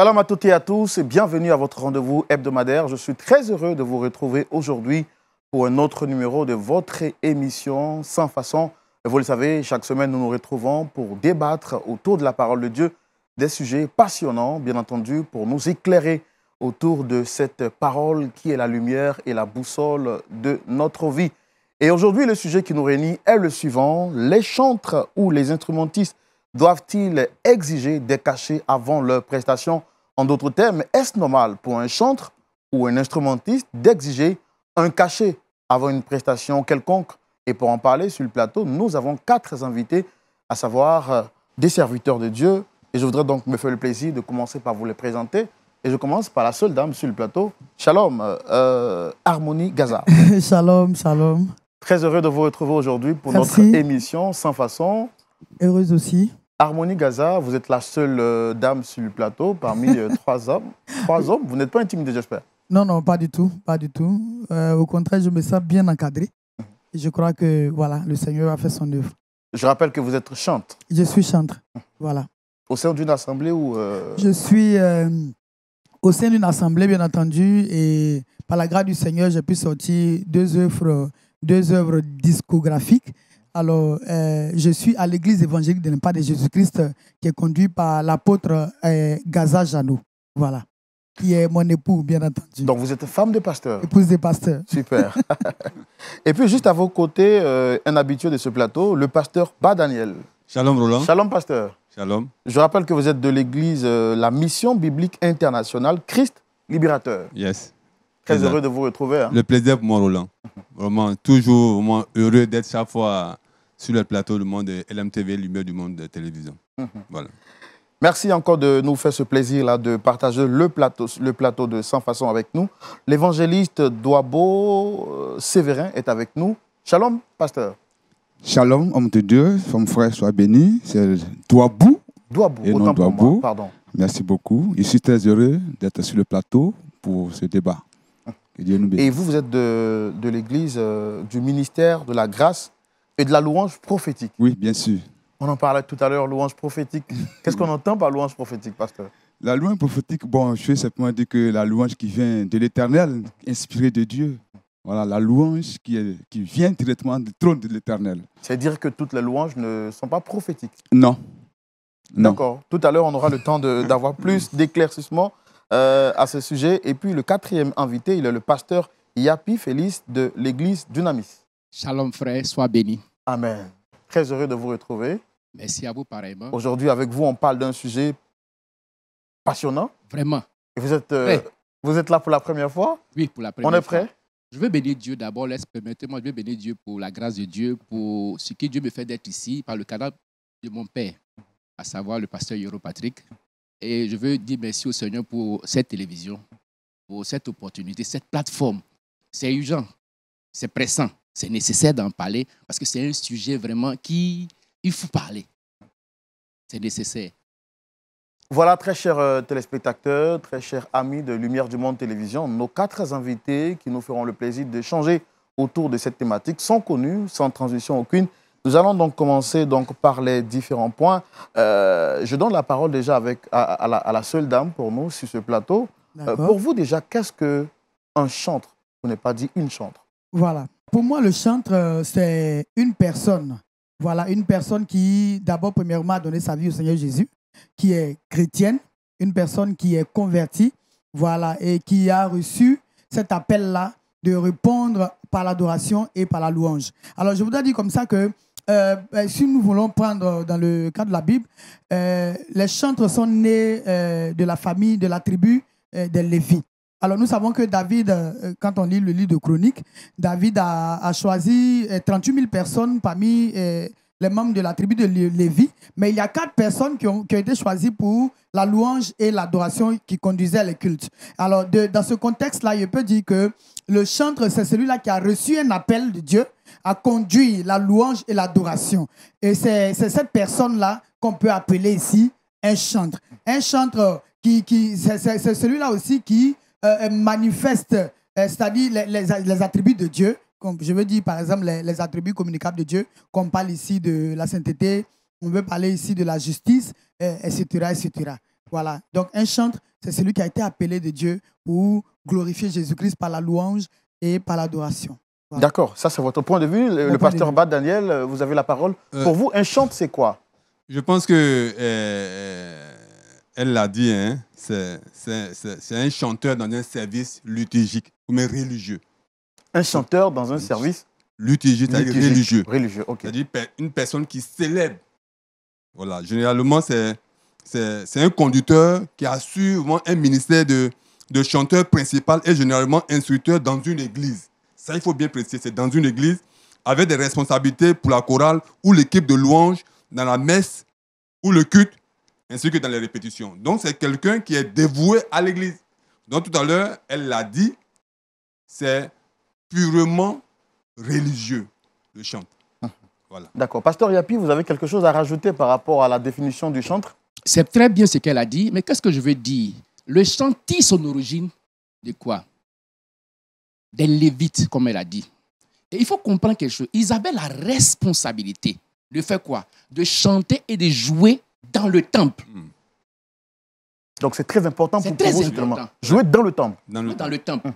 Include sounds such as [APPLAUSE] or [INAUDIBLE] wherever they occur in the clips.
Shalom à toutes et à tous et bienvenue à votre rendez-vous hebdomadaire. Je suis très heureux de vous retrouver aujourd'hui pour un autre numéro de votre émission Sans façon. Vous le savez, chaque semaine, nous nous retrouvons pour débattre autour de la parole de Dieu des sujets passionnants, bien entendu, pour nous éclairer autour de cette parole qui est la lumière et la boussole de notre vie. Et aujourd'hui, le sujet qui nous réunit est le suivant, les chantres ou les instrumentistes doivent-ils exiger des cachets avant leur prestation En d'autres termes, est-ce normal pour un chantre ou un instrumentiste d'exiger un cachet avant une prestation quelconque Et pour en parler sur le plateau, nous avons quatre invités, à savoir euh, des serviteurs de Dieu. Et je voudrais donc me faire le plaisir de commencer par vous les présenter. Et je commence par la seule dame sur le plateau. Shalom, euh, euh, Harmonie Gaza. [LAUGHS] shalom, shalom. Très heureux de vous retrouver aujourd'hui pour notre émission Sans façon. Heureuse aussi. Harmonie Gaza, vous êtes la seule euh, dame sur le plateau parmi euh, [LAUGHS] trois hommes. Trois hommes, vous n'êtes pas intimidée, j'espère. Non, non, pas du tout, pas du tout. Euh, au contraire, je me sens bien encadrée. Mhm. Je crois que voilà, le Seigneur a fait son œuvre. Je rappelle que vous êtes chante. Je suis chante, voilà. Au sein d'une assemblée ou Je suis au sein d'une assemblée, bien entendu, et par la grâce du Seigneur, j'ai pu sortir deux œuvres, deux œuvres discographiques. Alors, euh, je suis à l'église évangélique de l'Impact de Jésus-Christ euh, qui est conduite par l'apôtre euh, Gaza Janou, Voilà. Qui est mon époux, bien entendu. Donc, vous êtes femme de pasteur Épouse de pasteur. Super. [LAUGHS] Et puis, juste à vos côtés, un habitué de ce plateau, le pasteur Bas Daniel. Shalom, Roland. Shalom, pasteur. Shalom. Je rappelle que vous êtes de l'église La Mission Biblique Internationale, Christ Libérateur. Yes. Très heureux de vous retrouver. Hein. Le plaisir pour moi, Roland. Vraiment, toujours vraiment heureux d'être chaque fois sur le plateau du monde LMTV, l'humeur du monde de télévision. Mhm. Voilà. Merci encore de nous faire ce plaisir-là de partager le plateau, le plateau de 100 Façon avec nous. L'évangéliste Douabo euh, Séverin est avec nous. Shalom, pasteur. Shalom, homme de Dieu, femme frère sois béni. C'est Douabou, Douabou. et autant pardon. Merci beaucoup. Je suis très heureux d'être sur le plateau pour ce débat. Ah. Et vous, vous êtes de, l'église, euh, du ministère de la grâce et de la louange prophétique. Oui, bien sûr. On en parlait tout à l'heure, louange prophétique. [LAUGHS] Qu'est-ce qu'on entend par louange prophétique, pasteur La louange prophétique, bon, je vais simplement dire que la louange qui vient de l'éternel, inspirée de Dieu. Voilà, la louange qui, vient directement du trône de l'éternel. C'est-à-dire que toutes les louanges ne sont pas prophétiques Non. D'accord. Tout à l'heure, on aura le temps d'avoir plus [LAUGHS] d'éclaircissements euh, à ce sujet. Et puis, le quatrième invité, il est le pasteur Yapi Félix de l'église Dunamis. Shalom, frère, sois béni. Amen. Très heureux de vous retrouver. Merci à vous pareillement. Aujourd'hui, avec vous, on parle d'un sujet passionnant. Vraiment. Euh, vous êtes, là pour la première fois Oui, pour la première fois. On est prêt Je veux bénir Dieu d'abord, laisse permettez-moi, je veux bénir Dieu pour la grâce de Dieu, pour ce que Dieu me fait d'être ici par le canal de mon père, à savoir le pasteur Yoro Patrick. Et je veux dire merci au Seigneur pour cette télévision, pour cette opportunité, cette plateforme. C'est urgent, c'est pressant c'est nécessaire d'en parler parce que c'est un sujet vraiment qui, il faut parler. C'est nécessaire. Voilà, très chers euh, téléspectateurs, très chers amis de Lumière du Monde Télévision, nos quatre invités qui nous feront le plaisir d'échanger autour de cette thématique sont connus, sans transition aucune. Nous allons donc commencer donc par les différents points. Euh, je donne la parole déjà avec, à, la, seule dame pour nous sur ce plateau. Euh, pour vous déjà, qu'est-ce qu'un chantre Vous n'avez pas dit une chantre. Voilà. Pour moi, le chantre, euh, c'est une personne. Voilà, une personne qui, d'abord, premièrement, a donné sa vie au Seigneur Jésus, qui est chrétienne, une personne qui est convertie, voilà, et qui a reçu cet appel-là de répondre par l'adoration et par la louange. Alors, je voudrais dire comme ça que euh, ben, si nous voulons prendre dans le cadre de la Bible, euh, les chantres sont nés de la famille, de la tribu des Lévites. Alors nous savons que David, euh, quand on lit le livre de Chronique, David a, choisi 38 euh, 000 personnes parmi euh, les membres de la tribu de Lévi, mais il y a quatre personnes qui ont, été choisies pour la louange et l'adoration qui conduisaient les cultes. Alors dans ce contexte-là, je peux dire que le chantre, c'est celui-là qui a reçu un appel de Dieu à conduire la louange et l'adoration. Et c'est cette personne-là qu'on peut appeler ici un chantre. Un chantre qui c'est celui-là aussi qui euh, euh, manifeste, euh, c'est-à-dire les, les, attributs de Dieu, comme je veux dire par exemple les, attributs communicables de Dieu, qu'on parle ici de la sainteté, on veut parler ici de la justice, etc., etc. Voilà. Donc un chantre, c'est celui qui a été appelé de Dieu pour glorifier Jésus-Christ par la louange et par l'adoration. D'accord, ça c'est votre point de vue. Le, pasteur Bad Daniel, vous avez la parole. Pour vous, un chant, c'est quoi Je pense que elle l'a dit, hein, c'est un chanteur dans un service liturgique, mais religieux. Un chanteur dans un service Liturgique, c'est-à-dire religieux. Religieux, ok. C'est-à-dire une personne qui célèbre. Voilà, généralement, c'est un conducteur qui assure un ministère de, de chanteur principal et généralement instructeur dans une église. Ça, il faut bien préciser, c'est dans une église avec des responsabilités pour la chorale ou l'équipe de louange dans la messe ou le culte ainsi que dans les répétitions. Donc c'est quelqu'un qui est dévoué à l'Église. Donc tout à l'heure, elle l'a dit, c'est purement religieux, le chantre. Ah. Voilà. D'accord. Pasteur Yapi, vous avez quelque chose à rajouter par rapport à la définition du chantre C'est très bien ce qu'elle a dit, mais qu'est-ce que je veux dire Le chantier tire son origine de quoi Des lévites, comme elle a dit. Et il faut comprendre quelque chose. Ils avaient la responsabilité de faire quoi De chanter et de jouer dans le temple. Hmm. Donc c'est très important pour, vous, justement. Jouer dans le temple. Dans le, temple.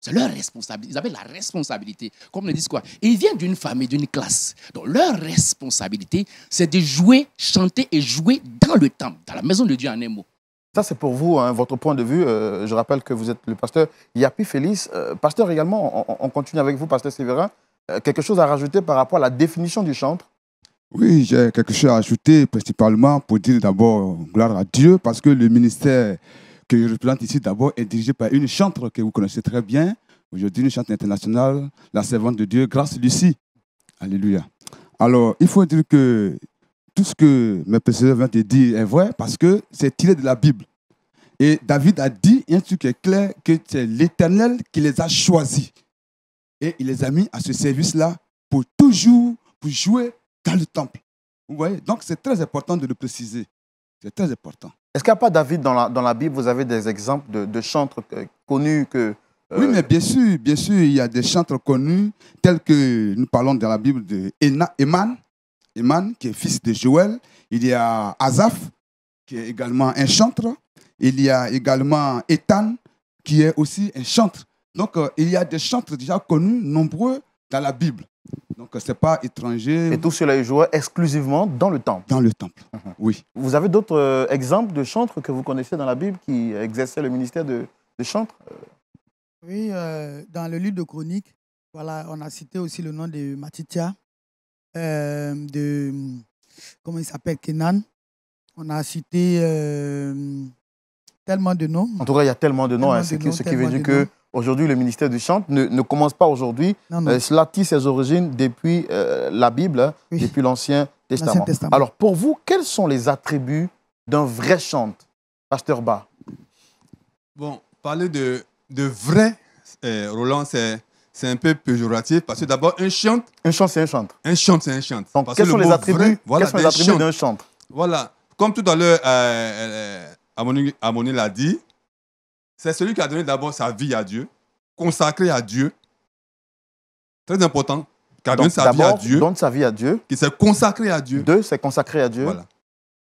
C'est leur responsabilité. Ils avaient la responsabilité. Comme le disent quoi Ils viennent d'une famille, d'une classe. Donc leur responsabilité, c'est de jouer, chanter et jouer dans le temple, dans la maison de Dieu en un mot. Ça, c'est pour vous, hein, votre point de vue. Euh, je rappelle que vous êtes le pasteur Yapi Félix. Euh, pasteur également, on, continue avec vous, pasteur Séverin. Euh, quelque chose à rajouter par rapport à la définition du chantre oui, j'ai quelque chose à ajouter, principalement pour dire d'abord gloire à Dieu, parce que le ministère que je représente ici d'abord est dirigé par une chantre que vous connaissez très bien, aujourd'hui une chante internationale, la servante de Dieu, Grâce à Lucie. Alléluia. Alors, il faut dire que tout ce que mes précédents viennent de dire est vrai, parce que c'est tiré de la Bible. Et David a dit un truc est clair, que c'est l'Éternel qui les a choisis. Et il les a mis à ce service-là pour toujours, pour jouer le temple. Vous voyez Donc c'est très important de le préciser. C'est très important. Est-ce qu'il n'y a pas David dans la, Bible Vous avez des exemples de, de chantres euh, connus que... Euh, oui, mais bien sûr, bien sûr, il y a des chantres connus, tels que nous parlons dans la Bible de Eman, qui est fils de Joël. Il y a Azaph, qui est également un chantre. Il y a également Ethan, qui est aussi un chantre. Donc, euh, il y a des chantres déjà connus, nombreux, dans la Bible. Donc, euh, ce n'est pas étranger. Et tout cela est joué exclusivement dans le temple Dans le temple, uh-huh. oui. Vous avez d'autres euh, exemples de chantres que vous connaissez dans la Bible qui exerçaient le ministère de, chantres chantre euh, Oui, dans le livre de Chroniques, voilà, on a cité aussi le nom de Matitia, de. Comment il s'appelle Kenan. On a cité tellement de noms. En tout cas, il y a tellement de noms, hein, ce qui, veut dire que Aujourd'hui, le ministère du Chant ne, ne commence pas aujourd'hui. Euh, cela tire ses origines depuis euh, la Bible, hein, depuis l'Ancien Testament. Alors, pour vous, quels sont les attributs d'un vrai chant, Pasteur Ba Bon, parler de, de vrai, euh, Roland, c'est c'est un peu péjoratif parce que d'abord, un chante. Un chant, c'est un chante. Un chant, c'est un chant. Donc, quels sont les attributs, voilà, d'un chant Voilà. Comme tout à l'heure, euh, l'a dit, c'est celui qui a donné d'abord sa vie à Dieu, consacré à Dieu. Très important, qui a donné sa vie à Dieu. Qui s'est consacré à Dieu. Deux, c'est consacré à Dieu. Voilà.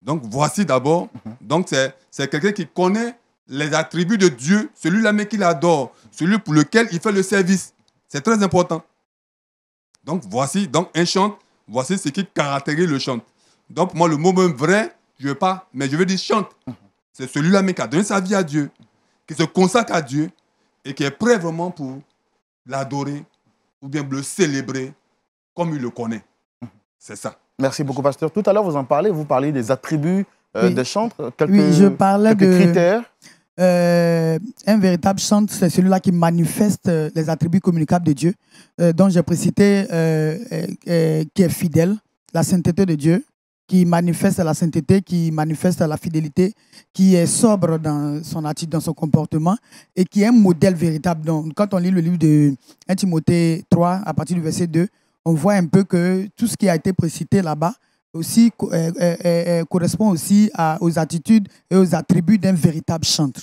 Donc voici d'abord, mhm. donc c'est quelqu'un qui connaît les attributs de Dieu, celui-là même qu'il adore, celui pour lequel il fait le service. C'est très important. Donc voici, donc un chant, voici ce qui caractérise le chante. Donc moi, le mot même vrai, je ne veux pas, mais je veux dire chante. Mhm. C'est celui-là même qui a donné sa vie à Dieu, qui se consacre à Dieu et qui est prêt vraiment pour l'adorer ou bien le célébrer comme il le connaît. C'est ça. Merci beaucoup, pasteur. Tout à l'heure, vous en parlez, vous parlez des attributs euh, des chantres, quelques, oui, je parlais de, critères. Euh, un véritable chant, c'est celui-là qui manifeste euh, les attributs communicables de Dieu, dont j'ai précité qui est fidèle, la sainteté de Dieu, qui manifeste la sainteté, qui manifeste la fidélité, qui est sobre dans son attitude, dans son comportement et qui est un modèle véritable. Donc, quand on lit le livre de 1 Timothée 3, à partir du verset 2, on voit un peu que tout ce qui a été précité là-bas aussi euh, euh, euh, correspond aussi aux attitudes et aux attributs d'un véritable chantre.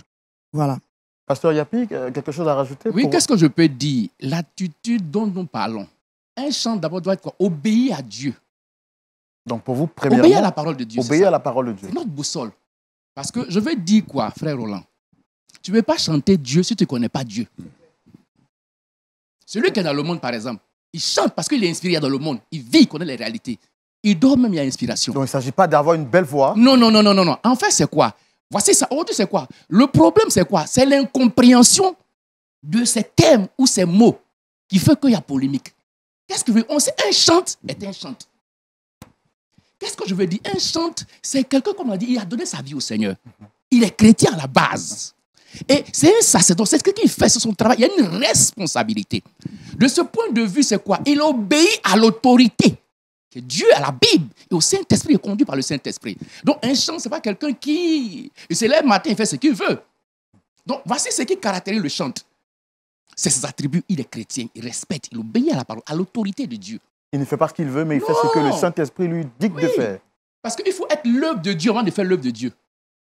Voilà. Pasteur Yapi, quelque chose à rajouter Oui, qu'est-ce que je peux dire L'attitude dont nous parlons. Un chantre d'abord doit être quoi Obéir à Dieu. Donc pour vous, premièrement, obéir à la parole de Dieu. Obéir à la parole de Dieu. notre boussole. Parce que je veux dire quoi, frère Roland Tu ne veux pas chanter Dieu si tu ne connais pas Dieu. Celui qui est dans le monde, par exemple, il chante parce qu'il est inspiré dans le monde. Il vit, il connaît les réalités. Il dort même, il y a inspiration. Donc il ne s'agit pas d'avoir une belle voix. Non, non, non, non, non. non. En fait, c'est quoi Voici ça. Aujourd'hui, c'est quoi Le problème, c'est quoi C'est l'incompréhension de ces thèmes ou ces mots qui fait qu'il y a polémique. Qu'est-ce que veut On sait, un chante est un chante. Qu'est-ce que je veux dire Un chante, c'est quelqu'un, comme on a dit, il a donné sa vie au Seigneur. Il est chrétien à la base. Et c'est un sacerdoce, c'est ce qu'il fait son travail. Il y a une responsabilité. De ce point de vue, c'est quoi Il obéit à l'autorité que Dieu, à la Bible et au Saint-Esprit est conduit par le Saint-Esprit. Donc un chant, ce n'est pas quelqu'un qui se lève matin et fait ce qu'il veut. Donc voici ce qui caractérise le chant. C'est ses attributs. Il est chrétien, il respecte, il obéit à la parole, à l'autorité de Dieu il ne fait pas ce qu'il veut, mais il fait ce que le Saint-Esprit lui dicte de faire. Parce qu'il faut être l'œuvre de Dieu avant de faire l'œuvre de Dieu.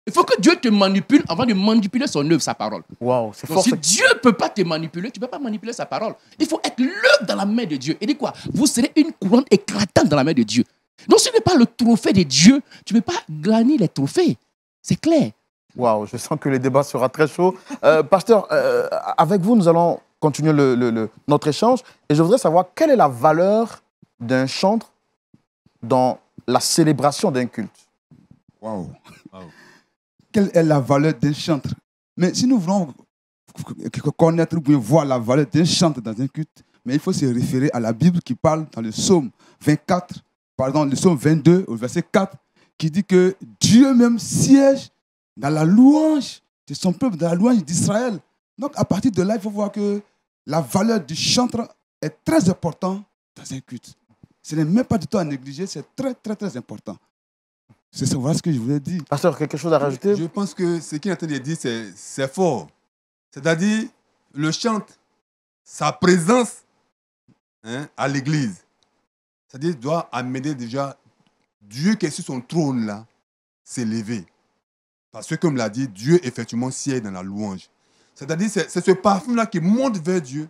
Il faut que Dieu te manipule avant de manipuler son œuvre, sa parole. Waouh, c'est fort. Si Dieu ne peut pas te manipuler, tu ne peux pas manipuler sa parole. Il faut être l'œuvre dans la main de Dieu. Et dit quoi Vous serez une couronne éclatante dans la main de Dieu. Donc, si tu n'es pas le trophée de Dieu, tu ne peux pas gagner les trophées. C'est clair. Waouh, je sens que le débat sera très chaud. Euh, pasteur, euh, avec vous, nous allons continuer le, notre échange. Et je voudrais savoir quelle est la valeur d'un chantre dans la célébration d'un culte. Wow. Quelle est la valeur d'un chantre? Mais si nous voulons connaître ou voir la valeur d'un chantre dans un culte, mais il faut se référer à la Bible qui parle dans le psaume 24, pardon, le psaume 22 au verset 4, qui dit que Dieu même siège dans la louange de son peuple, dans la louange d'Israël. Donc à partir de là, il faut voir que la valeur du chantre est très importante dans un culte. Ce n'est même pas du tout à négliger, c'est très, très, très important. C'est savoir ce que je voulais dire. Pasteur, quelque chose à rajouter Je pense que ce qu'il a en c'est fort. C'est-à-dire, le chant, sa présence hein, à l'église, c'est-à-dire, doit amener déjà Dieu qui est sur son trône là, s'élever. Parce que, comme l'a dit, Dieu effectivement siège dans la louange. C'est-à-dire, c'est ce parfum là qui monte vers Dieu.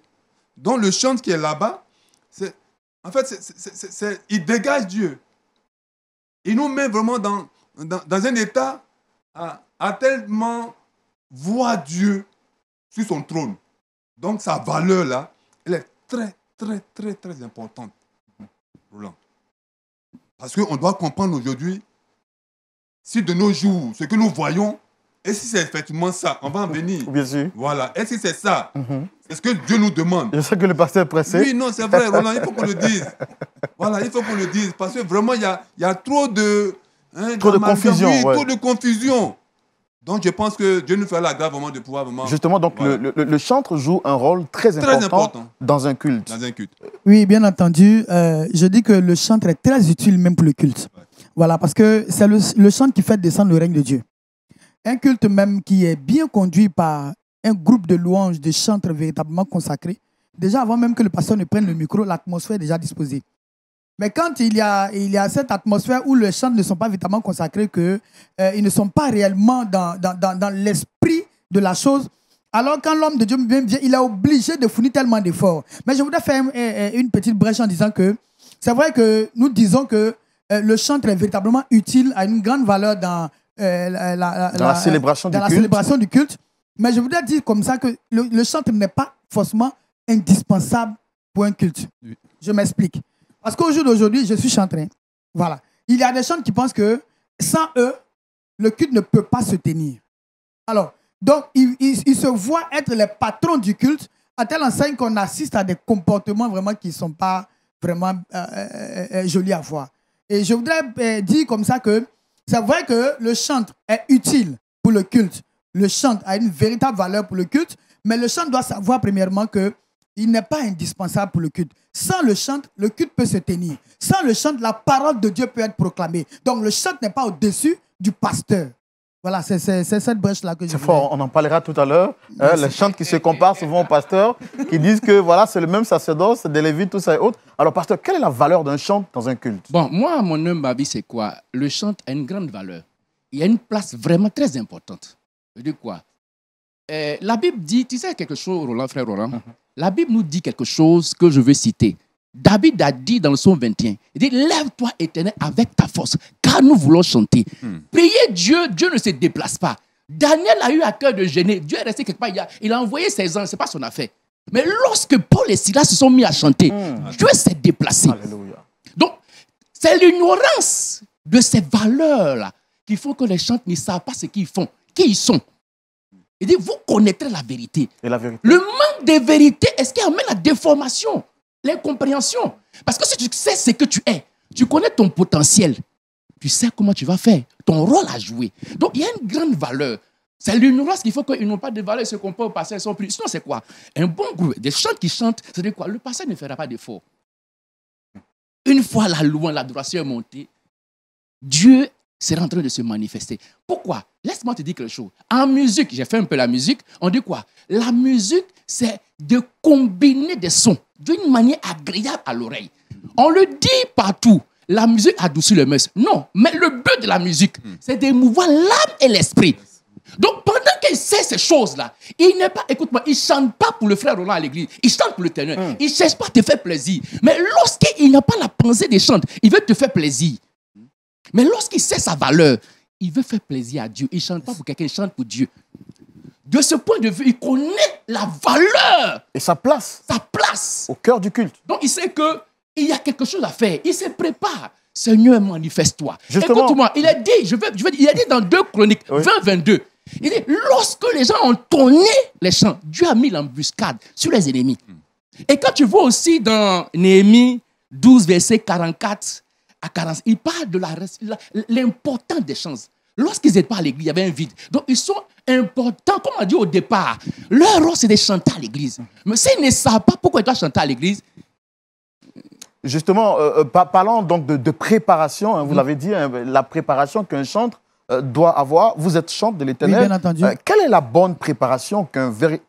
Donc, le chant qui est là-bas, c'est en fait, c'est, il dégage Dieu. Il nous met vraiment dans, dans, un état à, tellement voir Dieu sur son trône. Donc sa valeur là, elle est très, très, très, très importante. Roland. Parce qu'on doit comprendre aujourd'hui, si de nos jours, ce que nous voyons, et si c'est effectivement ça, on va en venir. Bien sûr. Voilà. Et si c'est ça, est mhm. c'est ce que Dieu nous demande. Je sais que le pasteur est pressé. Oui, non, c'est vrai, Roland, il faut qu'on le dise. voilà, il faut qu'on le dise. Parce que vraiment, il y a, y a trop de. Hein, trop de confusion. Oui, trop de confusion. Donc je pense que Dieu nous fait la grâce vraiment de pouvoir vraiment... Justement, donc le, le, le, chantre joue un rôle très, important, dans un culte. Dans un culte. Oui, bien entendu. Euh, je dis que le chantre est très utile même pour le culte. Voilà, parce que c'est le, le, chantre qui fait descendre le règne de Dieu. Un culte même qui est bien conduit par un groupe de louanges, de chantres véritablement consacrés. Déjà, avant même que le pasteur ne prenne le micro, l'atmosphère est déjà disposée. Mais quand il y, a, cette atmosphère où les chants ne sont pas véritablement consacrés, qu'ils euh, ne sont pas réellement dans, l'esprit de la chose, alors quand l'homme de Dieu vient, il est obligé de fournir tellement d'efforts. Mais je voudrais faire euh, euh, une, petite brèche en disant que c'est vrai que nous disons que le chantre est véritablement utile, a une grande valeur dans euh, la, dans la, célébration, du, culte. Mais je voudrais dire comme ça que le, le chantre n'est pas forcément indispensable pour un culte. Je m'explique. Parce qu'au jour d'aujourd'hui, je suis chantrain. Hein. Voilà. Il y a des chants qui pensent que sans eux, le culte ne peut pas se tenir. Alors, donc, ils, se voient être les patrons du culte, à telle enseigne qu'on assiste à des comportements vraiment qui ne sont pas vraiment euh, euh, jolis à voir. Et je voudrais dire comme ça que c'est vrai que le chantre est utile pour le culte. Le chantre a une véritable valeur pour le culte, mais le chant doit savoir premièrement qu'il n'est pas indispensable pour le culte. Sans le chant, le culte peut se tenir. Sans le chant, la parole de Dieu peut être proclamée. Donc le chant n'est pas au-dessus du pasteur. Voilà, c'est cette brèche-là que je C'est fort, on en parlera tout à l'heure. Hein, les chants qui se comparent souvent aux pasteurs, qui disent que voilà, c'est le même sacerdoce, c'est des lévites, tout ça et autres. Alors, pasteur, quelle est la valeur d'un chant dans un culte Bon, moi, mon humble avis, c'est quoi Le chant a une grande valeur. Il y a une place vraiment très importante. Je dis quoi euh, La Bible dit, tu sais quelque chose, Roland, frère Roland uh-huh. La Bible nous dit quelque chose que je veux citer. David a dit dans le son 21, il dit, lève-toi éternel avec ta force, car nous voulons chanter. Hmm. Priez Dieu, Dieu ne se déplace pas. Daniel a eu à cœur de gêner. Dieu est resté quelque part, il a, envoyé ses anges, ce n'est pas son affaire. Mais lorsque Paul et Silas se sont mis à chanter, hmm. Dieu s'est déplacé. Donc, c'est l'ignorance de ces valeurs-là qui font que les chants ne savent pas ce qu'ils font, qui ils sont. Il dit, vous connaîtrez la vérité. Le manque de vérité est ce qui amène la déformation l'incompréhension. Parce que si tu sais ce que tu es, tu connais ton potentiel, tu sais comment tu vas faire, ton rôle à jouer. Donc, il y a une grande valeur. C'est l'ignorance qu'il faut qu'ils n'ont pas de valeur, ce qu'on peut passer sans plus. Sinon, c'est quoi Un bon groupe, des chants qui chantent, c'est quoi Le passé ne fera pas défaut. Une fois la louange, l'adoration montée, Dieu sera en train de se manifester. Pourquoi Laisse-moi te dire quelque chose. En musique, j'ai fait un peu la musique, on dit quoi La musique, c'est de combiner des sons d'une manière agréable à l'oreille. On le dit partout. La musique adoucit le mœurs. Non, mais le but de la musique, hmm. c'est d'émouvoir l'âme et l'esprit. Donc, pendant qu'il sait ces choses-là, il n'est pas, écoute-moi, il ne chante pas pour le frère Roland à l'église, il chante pour le ténor, hmm. il ne cherche pas à te faire plaisir. Mais lorsqu'il n'a pas la pensée de chanter, il veut te faire plaisir. Mais lorsqu'il sait sa valeur, il veut faire plaisir à Dieu. Il ne chante pas pour quelqu'un, il chante pour Dieu. De ce point de vue, il connaît la valeur. Et sa place. Sa place. Au cœur du culte. Donc il sait que il y a quelque chose à faire. Il se prépare. Seigneur, manifeste-toi. Écoute-moi, il a dit, je veux je il a dit dans deux Chroniques 20, 22, il dit, lorsque les gens ont tourné les champs, Dieu a mis l'embuscade sur les ennemis. Et quand tu vois aussi dans Néhémie 12, verset 44 à 40, il parle de l'importance des chances. Lorsqu'ils n'étaient pas à l'église, il y avait un vide. Donc, ils sont important, comme on dit au départ, leur rôle, c'est de chanter à l'église. Mais s'ils ne savent pas pourquoi ils doivent chanter à l'église, Justement, euh, euh, parlant donc de, préparation, hein. vous mm. l'avez dit, hein, la préparation qu'un chantre euh, doit avoir, vous êtes chante de l'éternel. bien entendu. quelle est la bonne préparation qu'un véritable.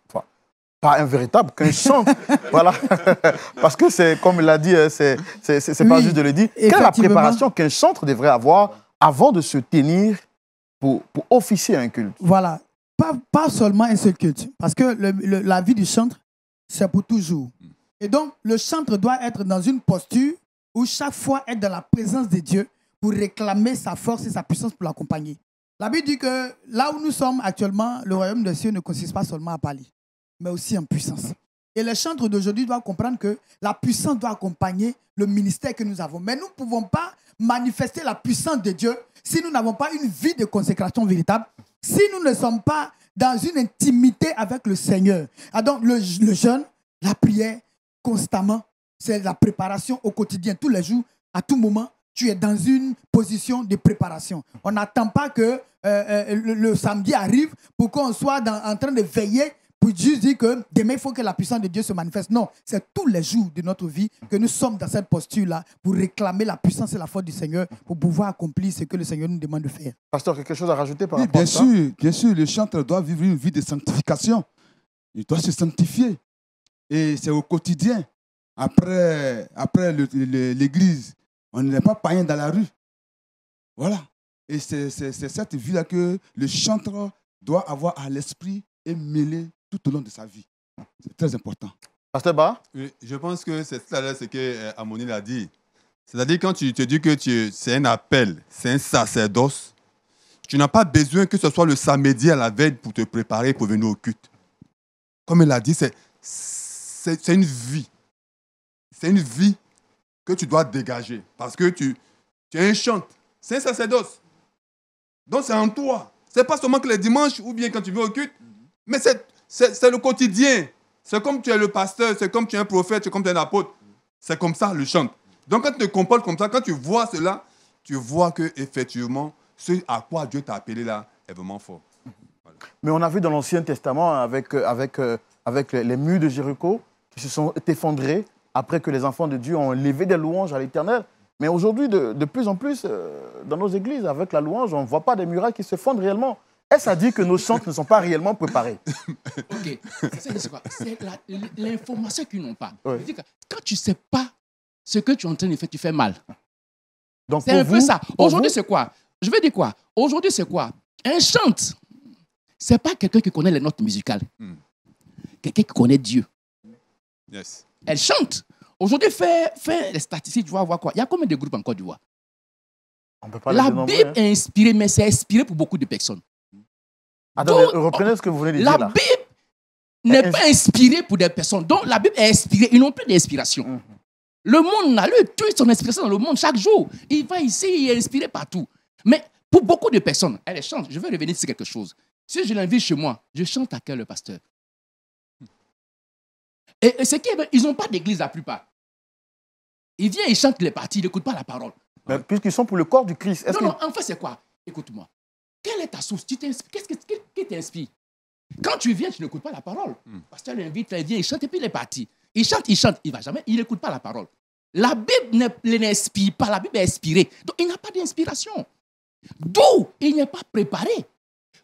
pas un véritable, qu'un chantre. [LAUGHS] voilà. [LAUGHS] Parce que c'est, comme il l'a dit, c'est, c'est, pas juste de le dire. Quelle est la préparation qu'un chantre devrait avoir avant de se tenir pour, pour officier un culte Voilà. Pas, seulement un seul culte, parce que la vie du chantre, c'est pour toujours. Mm. Et donc, le chantre doit être dans une posture où chaque fois être dans la présence de Dieu pour réclamer sa force et sa puissance pour l'accompagner. La Bible dit que là où nous sommes actuellement, le royaume des cieux ne consiste pas seulement à parler, mais aussi en puissance. Et le chantre d'aujourd'hui doit comprendre que la puissance doit accompagner le ministère que nous avons. Mais nous ne pouvons pas manifester la puissance de Dieu si nous n'avons pas une vie de consécration véritable, si nous ne sommes pas dans une intimité avec le Seigneur. Ah donc, le, jeune, jeûne, la prière, constamment, c'est la préparation au quotidien, tous les jours, à tout moment, tu es dans une position de préparation. On n'attend pas que euh, euh, le, samedi arrive pour qu'on soit en train de veiller pour juste dire que demain, il faut que la puissance de Dieu se manifeste. Non, c'est tous les jours de notre vie que nous sommes dans cette posture-là pour réclamer la puissance et la force du Seigneur pour pouvoir accomplir ce que le Seigneur nous demande de faire. Pasteur, quelque chose à rajouter par rapport bien à ça? sûr, bien sûr, le chanteur doit vivre une vie de sanctification. Il doit se sanctifier. Et c'est au quotidien. Après, après l'église, on n'est pas païen dans la rue. Voilà. Et c'est cette vie-là que le chanteur doit avoir à l'esprit et mêler tout au long de sa vie. C'est très important. Pasteur Ba oui, Je pense que c'est ce que euh, l'a dit. C'est-à-dire quand tu te dis que c'est un appel, c'est un sacerdoce, tu n'as pas besoin que ce soit le samedi à la veille pour te préparer pour venir au culte. Comme il a dit, c'est, une vie. C'est une vie que tu dois dégager parce que tu, tu es un chant. C'est un sacerdoce. Donc c'est en toi. C'est pas seulement que les dimanches ou bien quand tu viens au culte, mais c'est c'est le quotidien. C'est comme tu es le pasteur, c'est comme tu es un prophète, c'est comme tu es un apôtre. C'est comme ça le chant. Donc quand tu te comportes comme ça, quand tu vois cela, tu vois que effectivement, ce à quoi Dieu t'a appelé là est vraiment fort. Mais on a vu dans l'Ancien Testament avec, euh, avec, euh, avec les murs de Jéricho qui se sont effondrés après que les enfants de Dieu ont élevé des louanges à l'Éternel. Mais aujourd'hui, de, de, plus en plus, euh, dans nos églises, avec la louange, on ne voit pas des murailles qui se fondent réellement. Est-ce à dire que nos chants ne sont pas réellement préparés [LAUGHS] Ok. C'est l'information qu'ils n'ont pas. quand tu ne sais pas ce que tu es en train de faire, tu fais mal. C'est un vous, peu ça. Aujourd'hui, c'est quoi Je vais dire quoi Aujourd'hui, c'est quoi Un chante, c'est pas quelqu'un qui connaît les notes musicales. Hmm. Quelqu'un qui connaît Dieu. Yes. Elle chante. Aujourd'hui, fais, fais les statistiques, tu vois, voir quoi. Il y a combien de groupes en Côte d'Ivoire La Bible est hein. inspirée, mais c'est inspiré pour beaucoup de personnes reprenez ce que vous voulez la La Bible n'est pas inspirée pour des personnes. Donc la Bible est inspirée. Ils n'ont plus d'inspiration. Mm-hmm. Le monde, a le tue son inspiration dans le monde chaque jour. Il va ici, il est inspiré partout. Mais pour beaucoup de personnes, elle chante. Je veux revenir sur quelque chose. Si je l'invite chez moi, je chante à cœur le pasteur Et, qui est, qu'ils n'ont pas d'église la plupart. Ils viennent, ils chantent les parties, ils n'écoutent pas la parole. puisqu'ils sont pour le corps du Christ. Non, non, en fait, c'est quoi Écoute-moi. Quelle est ta source Qu'est-ce qui t'inspire Quand tu viens, tu n'écoutes pas la parole. Parce hmm. Pasteur l'invite, il vient, il chante et puis il est parti. Il chante, il chante, il va jamais, il n'écoute pas la parole. La Bible n'inspire pas, la Bible est inspirée. Donc il n'a pas d'inspiration. D'où il n'est pas préparé.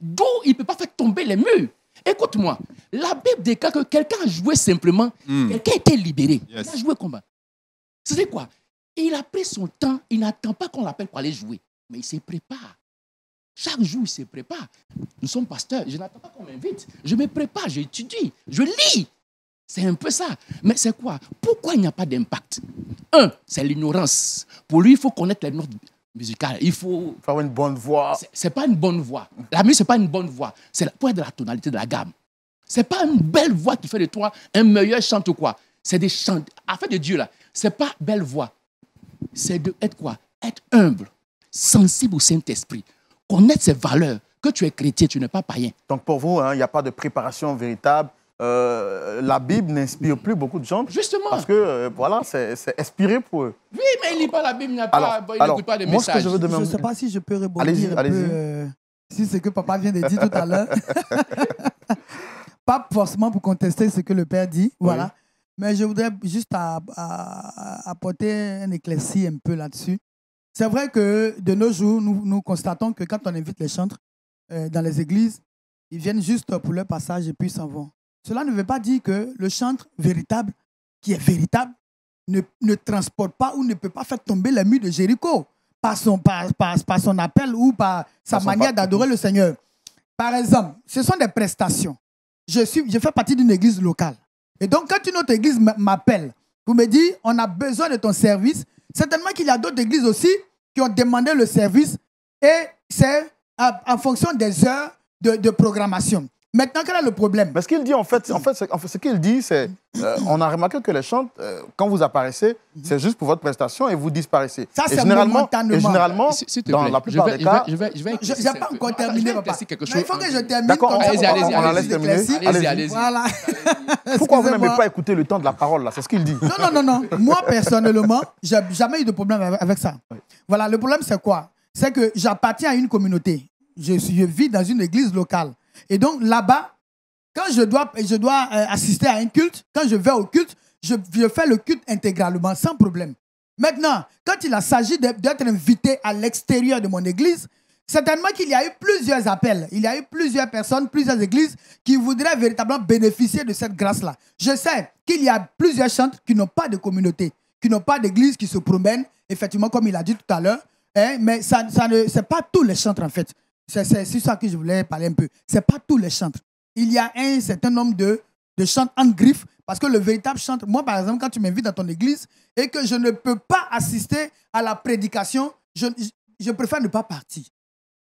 D'où il ne peut pas faire tomber les murs. Écoute-moi, la Bible déclare que quelqu'un a joué simplement, hmm. quelqu'un a été libéré. Il a joué combien C'est quoi Il a pris son temps, il n'attend pas qu'on l'appelle pour aller jouer, mais il se prépare. Chaque jour, il se prépare. Nous sommes pasteurs. Je n'attends pas qu'on m'invite. Je me prépare, j'étudie, je lis. C'est un peu ça. Mais c'est quoi Pourquoi il n'y a pas d'impact Un, c'est l'ignorance. Pour lui, il faut connaître les notes musicales. Il faut. avoir une bonne voix. n'est pas une bonne voix. La musique, n'est pas une bonne voix. C'est pour être de la tonalité de la gamme. C'est pas une belle voix qui fait de toi un meilleur chante ou quoi. C'est des chants. fait de Dieu, là, n'est pas belle voix. C'est de être quoi Être humble, sensible au Saint-Esprit connaître ses valeurs, que tu es chrétien, tu n'es pas païen. Donc pour vous, hein, il n'y a pas de préparation véritable. Euh, la Bible n'inspire plus beaucoup de gens. Justement. Parce que, euh, voilà, c'est inspiré pour eux. Oui, mais il ne lit pas la Bible, il n'écoute pas les moi, que je ne sais pas si je peux rebondir un peu, euh, si ce que papa vient de dire tout à l'heure. [LAUGHS] pas forcément pour contester ce que le père dit, voilà. Mais je voudrais juste apporter un éclairci un peu là-dessus. C'est vrai que de nos jours, nous, constatons que quand on invite les chantres euh, dans les églises, ils viennent juste pour leur passage et puis s'en vont. Cela ne veut pas dire que le chantre véritable, qui est véritable, ne, ne transporte pas ou ne peut pas faire tomber les murs de Jéricho par son, par, par, son appel ou par sa manière d'adorer le Seigneur. Par exemple, ce sont des prestations. Je, suis, je fais partie d'une église locale. Et donc, quand une autre église m'appelle pour me dire, on a besoin de ton service, Certainement qu'il y a d'autres églises aussi qui ont demandé le service et c'est en fonction des heures de, de programmation. Maintenant, quel est le problème Parce qu'il dit, en fait, en fait, ce qu'il dit, c'est euh, on a remarqué que les chants, euh, quand vous apparaissez, mhm. c'est juste pour votre prestation et vous disparaissez. Ça, c'est généralement, et généralement dans la plupart des cas... Je vais, je vais, pas encore ah, terminé, il faut que je termine. D'accord, on, allez on, laisse terminer. Allez-y, allez-y. Voilà. [LAUGHS] Pourquoi vous n'aimez pas écouter le temps de la parole, là C'est ce qu'il dit. Non, non, non, non. Moi, personnellement, je n'ai jamais eu de problème avec ça. Voilà, le problème, c'est quoi C'est que j'appartiens à une communauté. je vis dans une église locale. Et donc là-bas, quand je dois, je dois euh, assister à un culte, quand je vais au culte, je, je fais le culte intégralement, sans problème. Maintenant, quand il s'agit d'être invité à l'extérieur de mon église, certainement qu'il y a eu plusieurs appels, il y a eu plusieurs personnes, plusieurs églises qui voudraient véritablement bénéficier de cette grâce-là. Je sais qu'il y a plusieurs chantres qui n'ont pas de communauté, qui n'ont pas d'église, qui se promènent, effectivement, comme il a dit tout à l'heure, hein, mais ça, ça ne, pas tous les chantres en fait. C'est ça que je voulais parler un peu. Ce n'est pas tous les chantres. Il y a un certain nombre de, de chantres en griffe parce que le véritable chantre, moi par exemple, quand tu m'invites dans ton église et que je ne peux pas assister à la prédication, je, je préfère ne pas partir.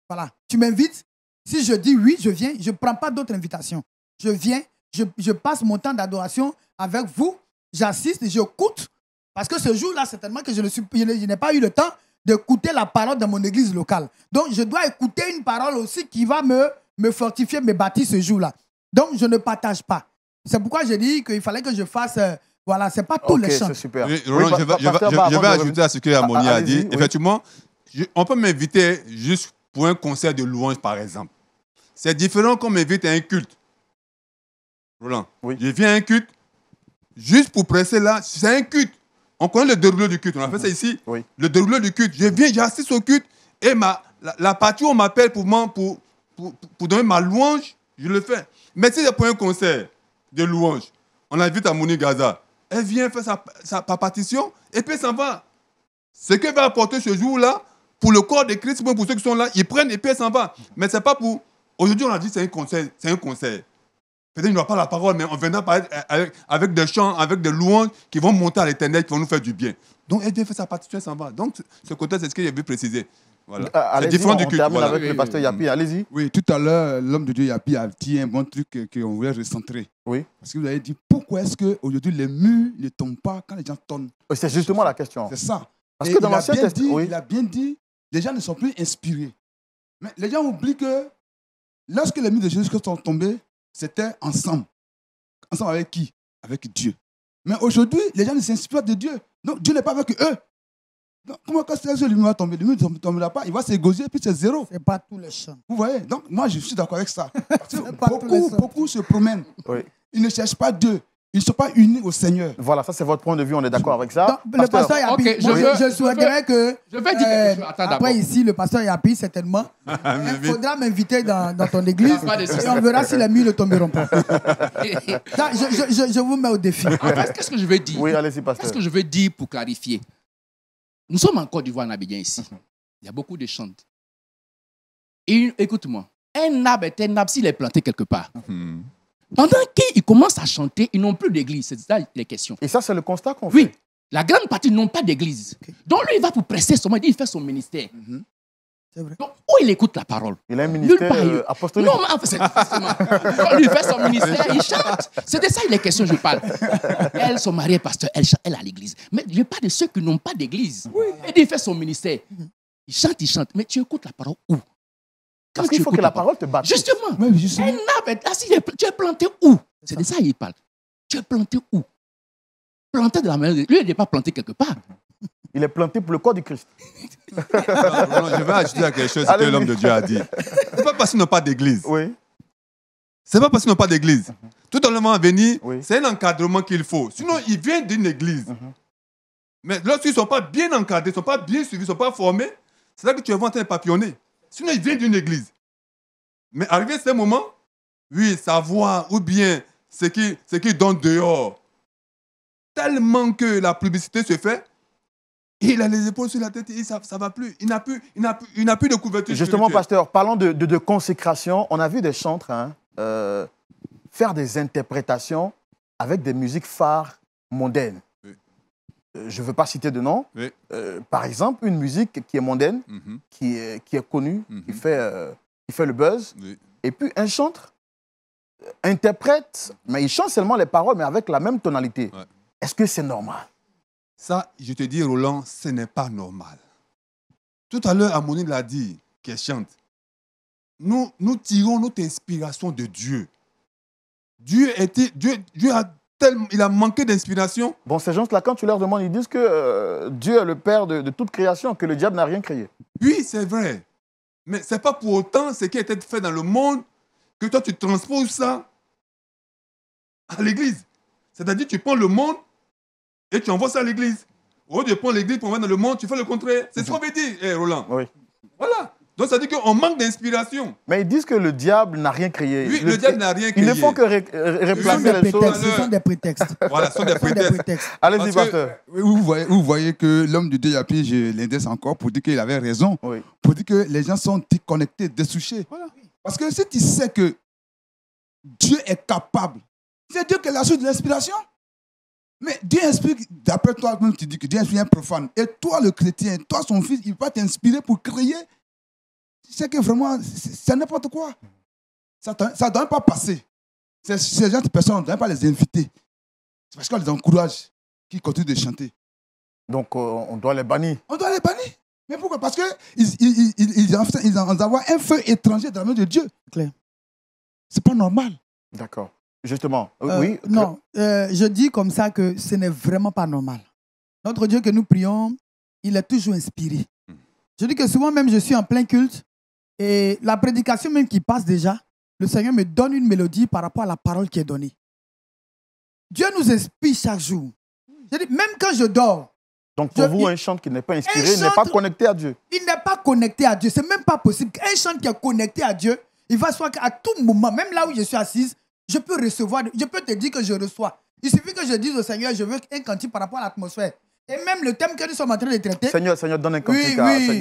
Voilà. Tu m'invites. Si je dis oui, je viens. Je ne prends pas d'autres invitations. Je viens. Je, je passe mon temps d'adoration avec vous. J'assiste. j'écoute. Parce que ce jour-là, certainement que je n'ai pas eu le temps d'écouter la parole dans mon église locale. Donc, je dois écouter une parole aussi qui va me, me fortifier, me bâtir ce jour-là. Donc, je ne partage pas. C'est pourquoi je dis qu'il fallait que je fasse. Euh, voilà, c'est pas tous les chants. super. Oui, super. je, je, vais, ajouter à ce que ah, Amoni a ah, dit. Effectivement, on peut m'inviter juste pour un concert de louange, par exemple. C'est différent qu'on m'invite à un culte. Roland, je viens à un culte, juste pour presser là, c'est un culte. On connaît le dérouleur du culte. On a fait ça mhm. ici. Le dérouleur du culte. Je viens, j'assiste au culte et la, partie où on m'appelle pour, pour, donner ma louange, je le fais. Mais si c'est pour un concert de louange, on invite à Gaza. Elle vient faire sa, partition et puis s'en va. Ce qu'elle va apporter ce jour-là, pour le corps de Christ, pour ceux qui sont là, ils prennent et puis elle s'en va. Mais c'est pas pour. Aujourd'hui, on a dit c'est un concert. C'est un concert. Il ne qu'il pas la parole, mais on viendra euh, avec, des chants, avec des louanges qui vont monter à l'éternel, qui vont nous faire du bien. Donc, elle faire sa partie, elle s'en va. Donc, ce côté, c'est ce que j'ai vu préciser. Ah, c'est différent du culte. Voilà. avec le pasteur Yapi, allez-y. Oui, tout à l'heure, l'homme de Dieu Yapi a dit un bon truc qu'on voulait recentrer. Oui. Parce que vous avez dit, pourquoi est-ce qu'aujourd'hui les murs ne tombent pas quand les gens tombent C'est justement la question. C'est ça. Parce que dans l'ancien dit il a bien dit, les gens ne sont plus inspirés. Mais les gens oublient que lorsque les murs de Jésus sont tombés, c'était ensemble. Ensemble avec qui Avec Dieu. Mais aujourd'hui, les gens ne s'inspirent de Dieu. Donc Dieu n'est pas avec eux. Donc, comment quand c'est lui va tomber, lui ne tombera pas, il va s'égosier, puis c'est zéro. C'est pas tous les champs. Vous voyez Donc moi, je suis d'accord avec ça. [LAUGHS] beaucoup, beaucoup se promènent. Ils ne cherchent pas Dieu ils ne sont pas unis au Seigneur. Voilà, ça c'est votre point de vue, on est d'accord avec ça. Le pasteur Yapi, je, souhaiterais que... Je vais dire euh, Attends, Après ici, le pasteur Yapi, certainement, [LAUGHS] ah, il faudra m'inviter dans, dans, ton église et on verra si les murs ne tomberont pas. [LAUGHS] je, je, vous mets au défi. En qu'est-ce que je veux dire Oui, allez-y, pasteur. Qu'est-ce que je veux dire pour clarifier Nous sommes encore du d'Ivoire, en Abidjan, ici. Il y a beaucoup de chantes. Écoute-moi, un nab est un nab s'il est planté quelque part. Hmm. Pendant qu'ils commencent à chanter, ils n'ont plus d'église. C'est ça les questions. Et ça, c'est le constat qu'on fait. Oui. La grande partie n'ont pas d'église. Donc lui, il va pour presser il fait son ministère. Mhm. Vrai. Donc, où il écoute la parole Il a un ministère euh, apostolique. Non, mais c'est Quand il fait son ministère, il chante. C'est de ça les questions que je parle. Elles sont mariées, pasteur, elle chantent, elles l'église. Mais je parle de ceux qui n'ont pas d'église. Oui. Et il fait son ministère. Mhm. Il chante, il chante. Mais tu écoutes la parole où parce qu'il il faut que la parole te batte. Justement. Un tu es planté où C'est de ça qu'il parle. Tu es planté où Planté de la manière. Lui, il n'est pas planté quelque part. Il est planté pour le corps du Christ. [LAUGHS] je vais ajouter à quelque chose que l'homme de Dieu a dit. Ce n'est pas parce qu'ils n'ont pas d'église. Oui. n'est pas parce qu'ils n'ont pas d'église. Tout le monde à venir, c'est un encadrement qu'il faut. Sinon, mhm. il vient ils viennent d'une église. Mhm. Mais lorsqu'ils ne sont pas bien encadrés, ils ne sont pas bien suivis, ils ne sont pas formés, c'est là que tu es en train de papillonner. Sinon, il vient d'une église. Mais arrivé ce moment, oui, voix ou bien ce qu'il donne dehors. Tellement que la publicité se fait, il a les épaules sur la tête, et ça, ne va plus. Il n'a plus, plus, de couverture. Justement, pasteur, parlons de, consécration. On a vu des chantres hein, euh, faire des interprétations avec des musiques phares mondaines. Euh, je ne veux pas citer de nom, euh, par exemple, une musique qui est mondaine, mm-hmm. qui, est, connue, qui, mm-hmm. euh, fait, le buzz, et puis un chanteur interprète, mais il chante seulement les paroles, mais avec la même tonalité. Est-ce que c'est normal Ça, je te dis, Roland, ce n'est pas normal. Tout à l'heure, Amoni l'a dit, qu'elle chante. Nous, nous tirons notre inspiration de Dieu. Dieu, était, Dieu, Dieu a il a manqué d'inspiration. Bon, ces gens-là, quand tu leur demandes, ils disent que euh, Dieu est le père de, toute création, que le diable n'a rien créé. Oui, c'est vrai. Mais ce n'est pas pour autant ce qui a été fait dans le monde que toi, tu transposes ça à l'Église. C'est-à-dire, tu prends le monde et tu envoies ça à l'Église. Au lieu de prendre l'Église pour envoyer dans le monde, tu fais le contraire. C'est ce mhm. qu'on veut dire, eh, Roland. Oui. Voilà. Donc ça veut dire qu'on manque d'inspiration. Mais ils disent que le diable n'a rien créé. Oui, le, diable n'a rien créé. Ils ne font que ré, replacer les choses. [LAUGHS] Ce sont des prétextes. voilà, ce sont des prétextes. Allez-y, pasteur. Vous voyez, vous voyez que l'homme du Dieu a pris encore pour dire qu'il avait raison. Pour dire que les gens sont déconnectés, dessouchés. Parce que si tu sais que Dieu est capable, c'est Dieu qui est la source de l'inspiration. Mais Dieu inspire, d'après toi tu dis que Dieu est un profane. Et toi, le chrétien, toi, son fils, il va t'inspirer pour créer c'est que vraiment, c'est n'importe quoi. Ça ne doit pas passer. Ces, gens de personnes, on ne doit pas les inviter. C'est parce qu'on les encourage qu'ils continuent de chanter. Donc, euh, on doit les bannir. On doit les bannir. Mais pourquoi Parce qu'ils ils, ils, un feu étranger dans la main de Dieu. clair C'est pas normal. D'accord. Justement, euh, euh, oui. Non, je dis comme ça que ce n'est vraiment pas normal. Notre Dieu que nous prions, il est toujours inspiré. Hmm. Je dis que souvent même je suis en plein culte et la prédication même qui passe déjà, le Seigneur me donne une mélodie par rapport à la parole qui est donnée. Dieu nous inspire chaque jour. Je dis, même quand je dors. Donc pour vous, un chant qui n'est pas inspiré n'est pas connecté à Dieu. Il n'est pas connecté à Dieu. Ce n'est même pas possible. qu'un chant qui est connecté à Dieu, il va soit qu'à tout moment, même là où je suis assise, je peux recevoir. Je peux te dire que je reçois. Il suffit que je dise au Seigneur, je veux un cantique par rapport à l'atmosphère. Et même le thème que nous sommes en train de traiter. Seigneur, Seigneur, donne un cantique. oui.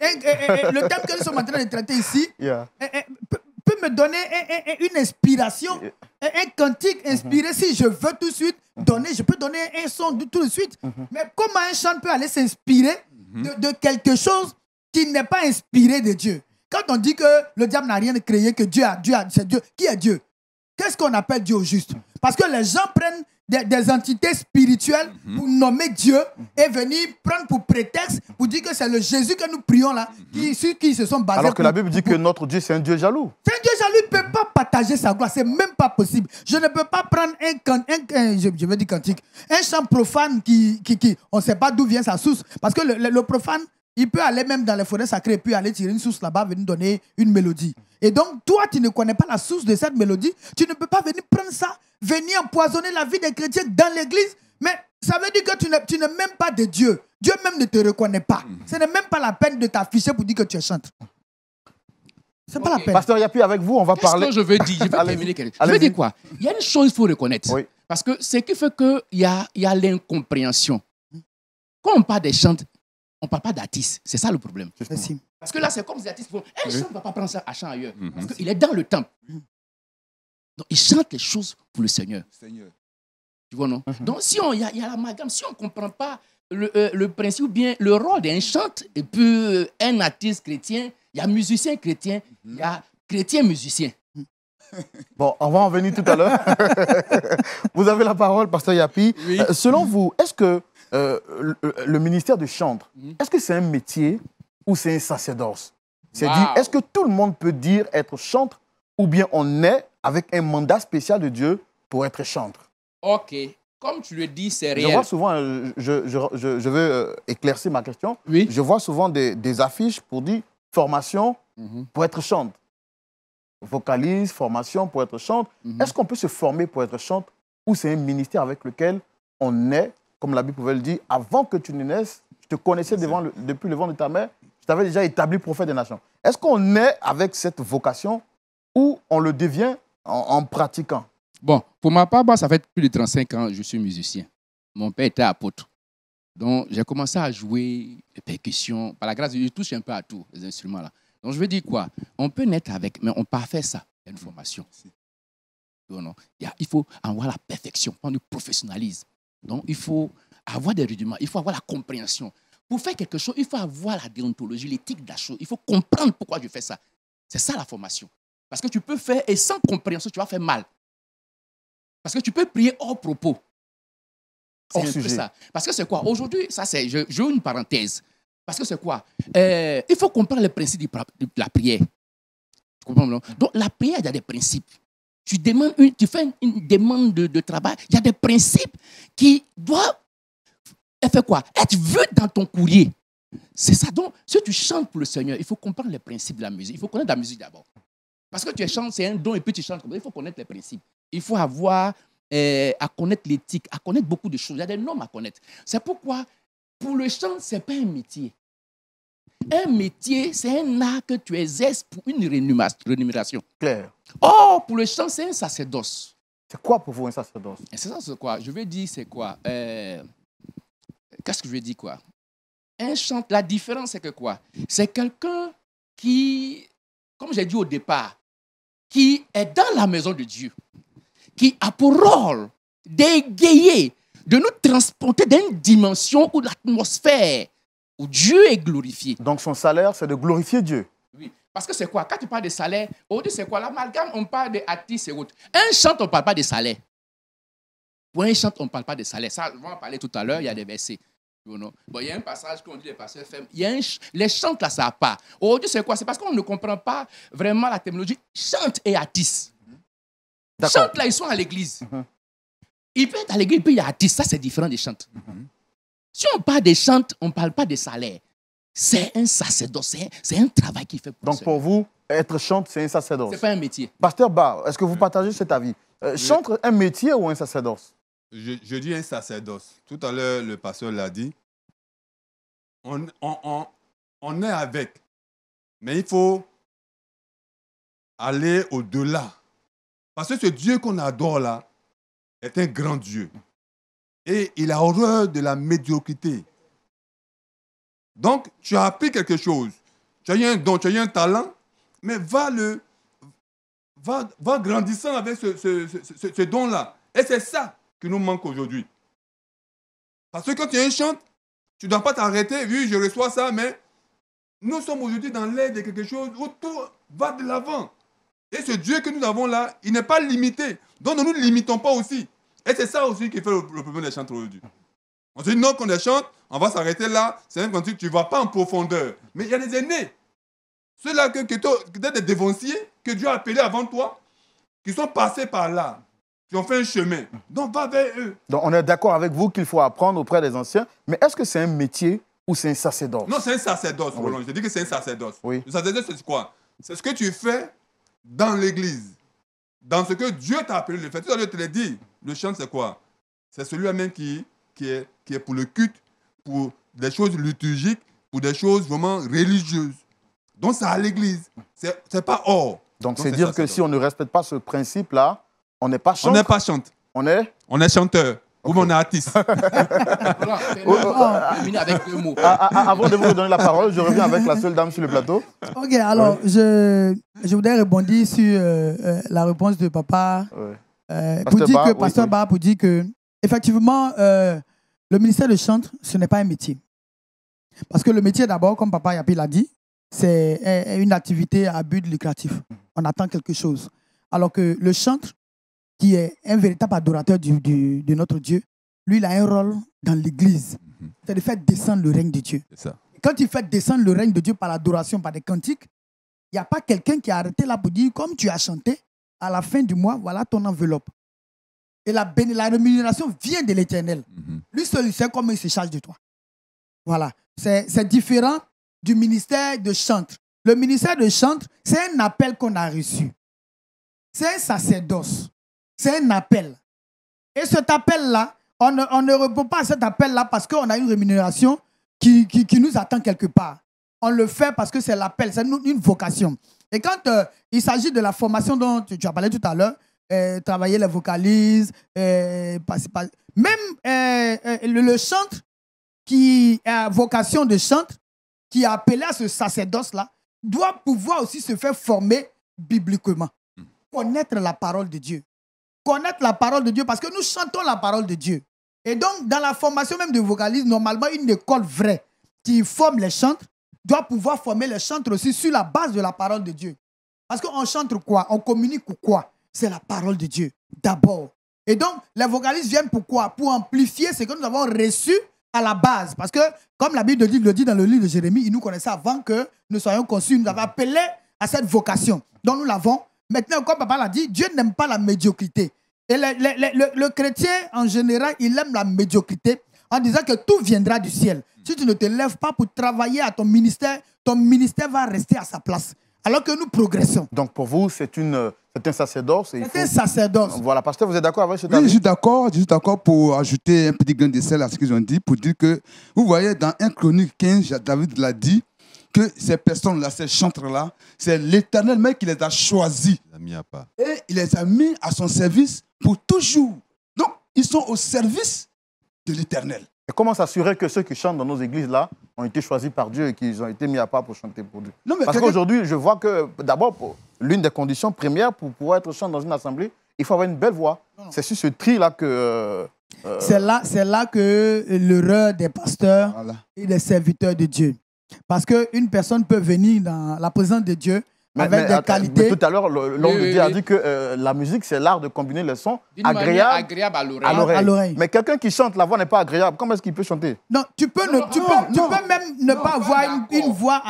le thème que nous sommes en train de traiter ici peut, me donner une inspiration, un cantique inspiré. Si je veux tout de suite donner, je peux donner un son tout de suite. Mm-hmm. Mais comment un chant peut aller s'inspirer mm-hmm. de, quelque chose qui n'est pas inspiré de Dieu Quand on dit que le diable n'a rien créé, que Dieu a, Dieu a, c'est Dieu. Qui est Dieu Qu'est-ce qu'on appelle Dieu au juste Parce que les gens prennent des, entités spirituelles mhm. pour nommer Dieu et venir prendre pour prétexte pour dire que c'est le Jésus que nous prions là, mhm. qui, qui se sont basés. Alors que la Bible dit que notre Dieu, c'est un Dieu jaloux. C'est un Dieu jaloux, il ne peut pas partager sa gloire, c'est même pas possible. Je ne peux pas prendre un, je, je dire cantique, un chant profane qui, qui, on ne sait pas d'où vient sa source, parce que le profane, il peut aller même dans les forêts sacrées et puis aller tirer une source là-bas, venir donner une mélodie. Et donc, toi, tu ne connais pas la source de cette mélodie. Tu ne peux pas venir prendre ça, venir empoisonner la vie des chrétiens dans l'église. Mais ça veut dire que tu n'es même pas de Dieu. Dieu même ne te reconnaît pas. Mm-hmm. Ce n'est même pas la peine de t'afficher pour dire que tu es chanteur. Ce n'est pas la peine. Pasteur il a plus avec vous, on va parler. Qu'est-ce Que je veux dire, je [LAUGHS] veux quelque chose. dire quoi Il y a une chose qu'il faut reconnaître. Parce que ce qui fait qu'il y a, y a l'incompréhension. Quand on parle des chants on ne parle pas d'artiste. C'est ça le problème. Parce que là, c'est comme les artistes Un eh, chant ne va pas prendre ça à chant ailleurs. Mhm. Parce qu'il est dans le temple. Mhm. Donc, il chante les choses pour le Seigneur. Seigneur. Tu vois, non mhm. Donc, si on y a, y a la si on ne comprend pas euh, le, principe ou bien le rôle d'un chante, et puis euh, un artiste chrétien, il y a musicien chrétien, il y a chrétien musicien. [LAUGHS] Bon, on va en venir tout à l'heure. [LAUGHS] vous avez la parole, Pasteur Yapi. Euh, selon vous, est-ce que euh, le, ministère de chantre, mhm. est-ce que c'est un métier ou c'est un sacerdoce C'est à dire, est-ce que tout le monde peut dire être chantre ou bien on est avec un mandat spécial de Dieu pour être chantre Ok. Comme tu le dis, c'est réel. Euh, euh, je vois souvent, je, veux éclaircir ma question. Je vois souvent des, affiches pour dire formation mhm. pour être chantre. Vocalise, formation pour être chantre. Mhm. Est-ce qu'on peut se former pour être chante ou c'est un ministère avec lequel on est comme la Bible pouvait le dire, avant que tu ne naisses, je te connaissais depuis le vent de ta mère, je t'avais déjà établi prophète des nations. Est-ce qu'on naît avec cette vocation ou on le devient en, pratiquant Bon, pour ma part, ça fait plus de 35 ans que je suis musicien. Mon père était apôtre. Donc, j'ai commencé à jouer les percussions. Par la grâce de Dieu, je touche un peu à tout, les instruments-là. Donc, je veux dire quoi On peut naître avec, mais on pas faire ça. Il y a une formation. il faut avoir la perfection. On nous professionnalise. Donc, il faut avoir des rudiments, il faut avoir la compréhension. Pour faire quelque chose, il faut avoir la déontologie, l'éthique de la chose. Il faut comprendre pourquoi je fais ça. C'est ça la formation. Parce que tu peux faire, et sans compréhension, tu vas faire mal. Parce que tu peux prier hors propos. hors sujet. ça. Parce que c'est quoi Aujourd'hui, ça c'est, je, je, une parenthèse. Parce que c'est quoi euh, Il faut comprendre le principe de la prière. Tu comprends non Donc la prière, il y a des principes tu, fais une demande de, travail, il y a des principes qui doivent faire quoi Être vu dans ton courrier. C'est ça. Donc, si tu chantes pour le Seigneur, il faut comprendre les principes de la musique. Il faut connaître la musique d'abord. Parce que tu chantes, c'est un don, et puis tu chantes comme Il faut connaître les principes. Il faut avoir euh, à connaître l'éthique, à connaître beaucoup de choses. Il y a des normes à connaître. C'est pourquoi, pour le chant, ce n'est pas un métier. Un métier, c'est un art que tu exerces pour une rémunération. Claire. Oh, pour le chant, c'est un sacerdoce. C'est quoi pour vous un sacerdoce Un sacerdoce, c'est quoi Je veux dire, c'est quoi euh, Qu'est-ce que je veux dire, quoi Un chant, la différence, c'est que quoi C'est quelqu'un qui, comme j'ai dit au départ, qui est dans la maison de Dieu, qui a pour rôle d'égayer, de nous transporter d'une dimension où l'atmosphère où Dieu est glorifié. Donc son salaire, c'est de glorifier Dieu. Oui. Parce que c'est quoi Quand tu parles de salaire, Dieu, c'est quoi L'amalgame, on parle de artistes et autres. Un chant, on ne parle pas de salaire. Pour un chant, on ne parle pas de salaire. Ça, on va en parler tout à l'heure, il y a des versets. bon, il y a un passage qu'on dit les pasteurs fermes. Il y a les chants, là, ça pas. Aujourd'hui, c'est quoi C'est parce qu'on ne comprend pas vraiment la terminologie chante et artiste. Chante, là, ils sont à l'église. Mm-hmm. Ils peuvent être à l'église, puis il a artiste. Ça, c'est différent des chants. Mm-hmm. Si on parle des chante, on ne parle pas de salaire. C'est un sacerdoce, c'est un travail qui fait pour Donc pour vous, être chante, c'est un sacerdoce. C'est pas un métier. Pasteur Bar, est-ce que vous euh, partagez cet avis euh, Chante, un métier ou un sacerdoce je, dis un sacerdoce. Tout à l'heure, le pasteur l'a dit. On, on, est avec, mais il faut aller au-delà. Parce que ce Dieu qu'on adore là est un grand Dieu. Et il a horreur de la médiocrité. Donc, tu as appris quelque chose. Tu as eu un don, tu as eu un talent, mais va le. Va, grandissant avec ce, don-là. Et c'est ça qui nous manque aujourd'hui. Parce que quand tu as un chant, tu ne dois pas t'arrêter. Oui, je reçois ça, mais nous sommes aujourd'hui dans l'aide de quelque chose où tout va de l'avant. Et ce Dieu que nous avons là, il n'est pas limité. Donc nous ne nous limitons pas aussi. Et c'est ça aussi qui fait le, problème des chants aujourd'hui. On se dit non qu'on les chante, on va s'arrêter là. C'est même quand tu ne vas pas en profondeur. Mais il y a des aînés. Ceux-là qui étaient des dévanciers que Dieu a appelés avant toi, qui sont passés par là, qui ont fait un chemin. Donc va vers eux. Donc on est d'accord avec vous qu'il faut apprendre auprès des anciens. Mais est-ce que c'est un métier ou c'est un sacerdoce Non, c'est un sacerdoce, ah Je dis que c'est un sacerdoce. Le sacerdoce, c'est quoi C'est ce que tu fais dans l'église. Dans ce que Dieu t'a appelé le fait Tu te le dit, Le chant, c'est quoi C'est celui-là même qui, est, pour le culte, pour des choses liturgiques, pour des choses vraiment religieuses. Donc, c'est à l'église. C'est n'est pas hors. Donc, c'est dire que si on ne respecte pas ce principe-là, on n'est pas chanteur. On n'est pas chanteur. On est On est chanteur. Ou mon artiste. [LAUGHS] voilà, oh, oh. avec deux mots. Ah, ah, ah, avant de vous redonner la parole, je reviens avec la seule dame sur le plateau. Ok, alors je, je voudrais rebondir sur euh, euh, la réponse de papa. Ouais. Euh, pour dire que, Pasteur oui. pour dire que, effectivement, euh, le ministère de chantre, ce n'est pas un métier. Parce que le métier, d'abord, comme papa Yapi l'a dit, c'est une activité à but lucratif. On attend quelque chose. Alors que le chantre, qui est un véritable adorateur de notre Dieu, lui, il a un rôle dans l'Église. Mhm. C'est de faire descendre le règne de Dieu. Quand il fait descendre le règne de Dieu par l'adoration, par des cantiques, il n'y a pas quelqu'un qui a arrêté là pour dire, comme tu as chanté, à la fin du mois, voilà ton enveloppe. Et la, rémunération vient de l'éternel. Mhm. Lui seul, sait comment il se charge de toi. Voilà. C'est différent du ministère de chantre. Le ministère de chantre, c'est un appel qu'on a reçu. C'est un sacerdoce. C'est un appel. Et cet appel-là, on ne, répond pas à cet appel-là parce qu'on a une rémunération qui, nous attend quelque part. On le fait parce que c'est l'appel, c'est une, vocation. Et quand euh, il s'agit de la formation dont tu, as parlé tout à l'heure, euh, travailler les vocalises, euh, même le, le chantre qui a vocation de chantre, qui a appelé à ce sacerdoce-là, doit pouvoir aussi se faire former bibliquement, hmm. connaître la parole de Dieu connaître la parole de Dieu parce que nous chantons la parole de Dieu. Et donc, dans la formation même de vocaliste, normalement, une école vraie qui forme les chantres doit pouvoir former les chantres aussi sur la base de la parole de Dieu. Parce qu'on chante quoi On communique quoi C'est la parole de Dieu, d'abord. Et donc, les vocalistes viennent pour quoi Pour amplifier ce que nous avons reçu à la base. Parce que, comme la Bible le dit dans le livre de Jérémie, il nous connaissait avant que nous soyons conçus. nous avait appelés à cette vocation. dont nous l'avons Maintenant, comme papa l'a dit, Dieu n'aime pas la médiocrité. Et le, chrétien, en général, il aime la médiocrité en disant que tout viendra du ciel. Si tu ne te lèves pas pour travailler à ton ministère, ton ministère va rester à sa place. Alors que nous progressons. Donc pour vous, c'est une... un sacerdoce. C'est un sacerdoce. Voilà, pasteur, vous êtes d'accord avec ce Oui, je suis d'accord. Je suis d'accord pour ajouter un petit grain de sel à ce qu'ils ont dit, pour dire que, vous voyez, dans 1 Chronique 15, David l'a dit, que ces personnes-là, ces chantres-là, c'est l'éternel même qui les a choisis. Et il les a mis à son service pour toujours. Donc, ils sont au service de l'éternel. Et comment s'assurer que ceux qui chantent dans nos églises là ont été choisis par Dieu et qu'ils ont été mis à part pour chanter pour Dieu non, mais Parce qu'aujourd'hui, je vois que d'abord, l'une des conditions premières pour pouvoir être chant dans une assemblée, il faut avoir une belle voix. C'est sur ce tri là que. Euh, euh, c'est là, là que l'erreur des pasteurs et des serviteurs de Dieu. Parce qu'une personne peut venir dans la présence de Dieu avec des qualités. Tout à l'heure, l'homme de Dieu a dit que euh, la musique, c'est l'art de combiner les sons agréables à l'oreille. Mais quelqu'un qui chante, la voix n'est pas agréable. Comment est-ce qu'il peut chanter Non, tu peux, ne, tu, peux, tu peux même ne pas avoir une, voix.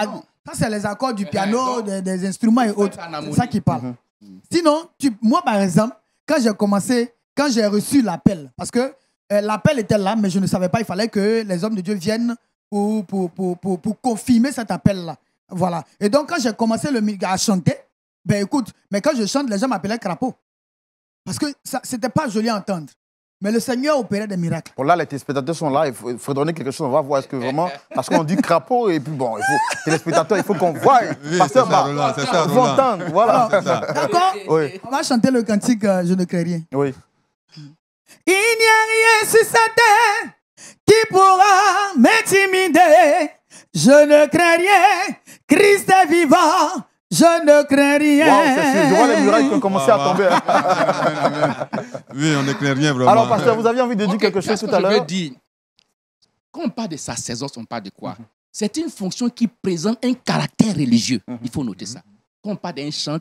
Ça, c'est les accords du eh, piano, eh, des, instruments et autres. C'est ça qui parle. Mhm. Sinon, moi, par exemple, quand j'ai commencé, quand j'ai reçu l'appel, parce que euh, l'appel était là, mais je ne savais pas, il fallait que les hommes de Dieu viennent pour, pour, pour, pour, confirmer cet appel-là. Voilà. Et donc, quand j'ai commencé le, à chanter, ben écoute, mais quand je chante, les gens m'appelaient crapaud. Parce que ce n'était pas joli à entendre. Mais le Seigneur opérait des miracles. Bon, là, les téléspectateurs sont là. Il faut, donner quelque chose. On va voir. Est-ce que vraiment. [LAUGHS] Parce qu'on dit crapaud, et puis bon, il faut, téléspectateurs, il faut qu'on voie. Pasteur Roland, ça, vont entendre. Voilà. D'accord oui. On va chanter le cantique euh, Je ne crée rien. Oui. Il n'y a rien sur sa terre qui pourra m'intimider Je ne crains rien. Christ est vivant. Je ne crains rien. c'est Je vois les murailles qui ont commencé à ah, tomber. [LAUGHS] oui, on ne craint rien vraiment. Alors, pasteur, vous aviez envie de dire quelque chose tout à l'heure Je veux dire, quand on parle de saisons, on parle de quoi C'est une fonction qui présente un caractère religieux. Mhm. Il faut noter ça. Quand on parle d'un chant,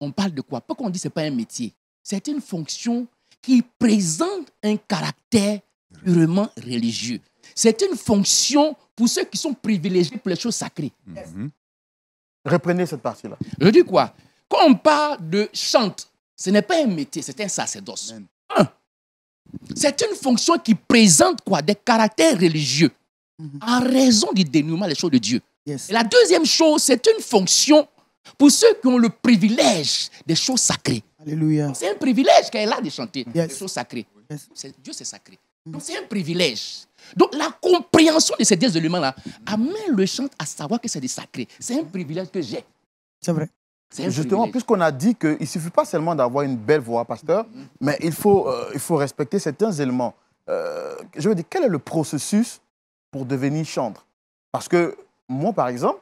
on parle de quoi Pourquoi on dit que ce n'est pas un métier C'est une fonction qui présente un caractère purement religieux. C'est une fonction pour ceux qui sont privilégiés pour les choses sacrées. Mhm. Reprenez cette partie-là. Je dis quoi Quand on parle de chante, ce n'est pas un métier, c'est un sacerdoce. c'est une fonction qui présente quoi Des caractères religieux mhm. en raison du dénouement des choses de Dieu. Et la deuxième chose, c'est une fonction pour ceux qui ont le privilège des choses sacrées. C'est un privilège qu'elle a de chanter des choses sacrées. Dieu, c'est sacré. Donc c'est un privilège. Donc la compréhension de ces deux éléments-là amène le chant à savoir que c'est des sacré. C'est un privilège que j'ai. C'est vrai. Justement, puisqu'on a dit qu'il ne suffit pas seulement d'avoir une belle voix, pasteur, mm-hmm. mais euh, il faut, respecter certains éléments. Euh, je veux dire, quel est le processus pour devenir chanteur Parce que moi, par exemple,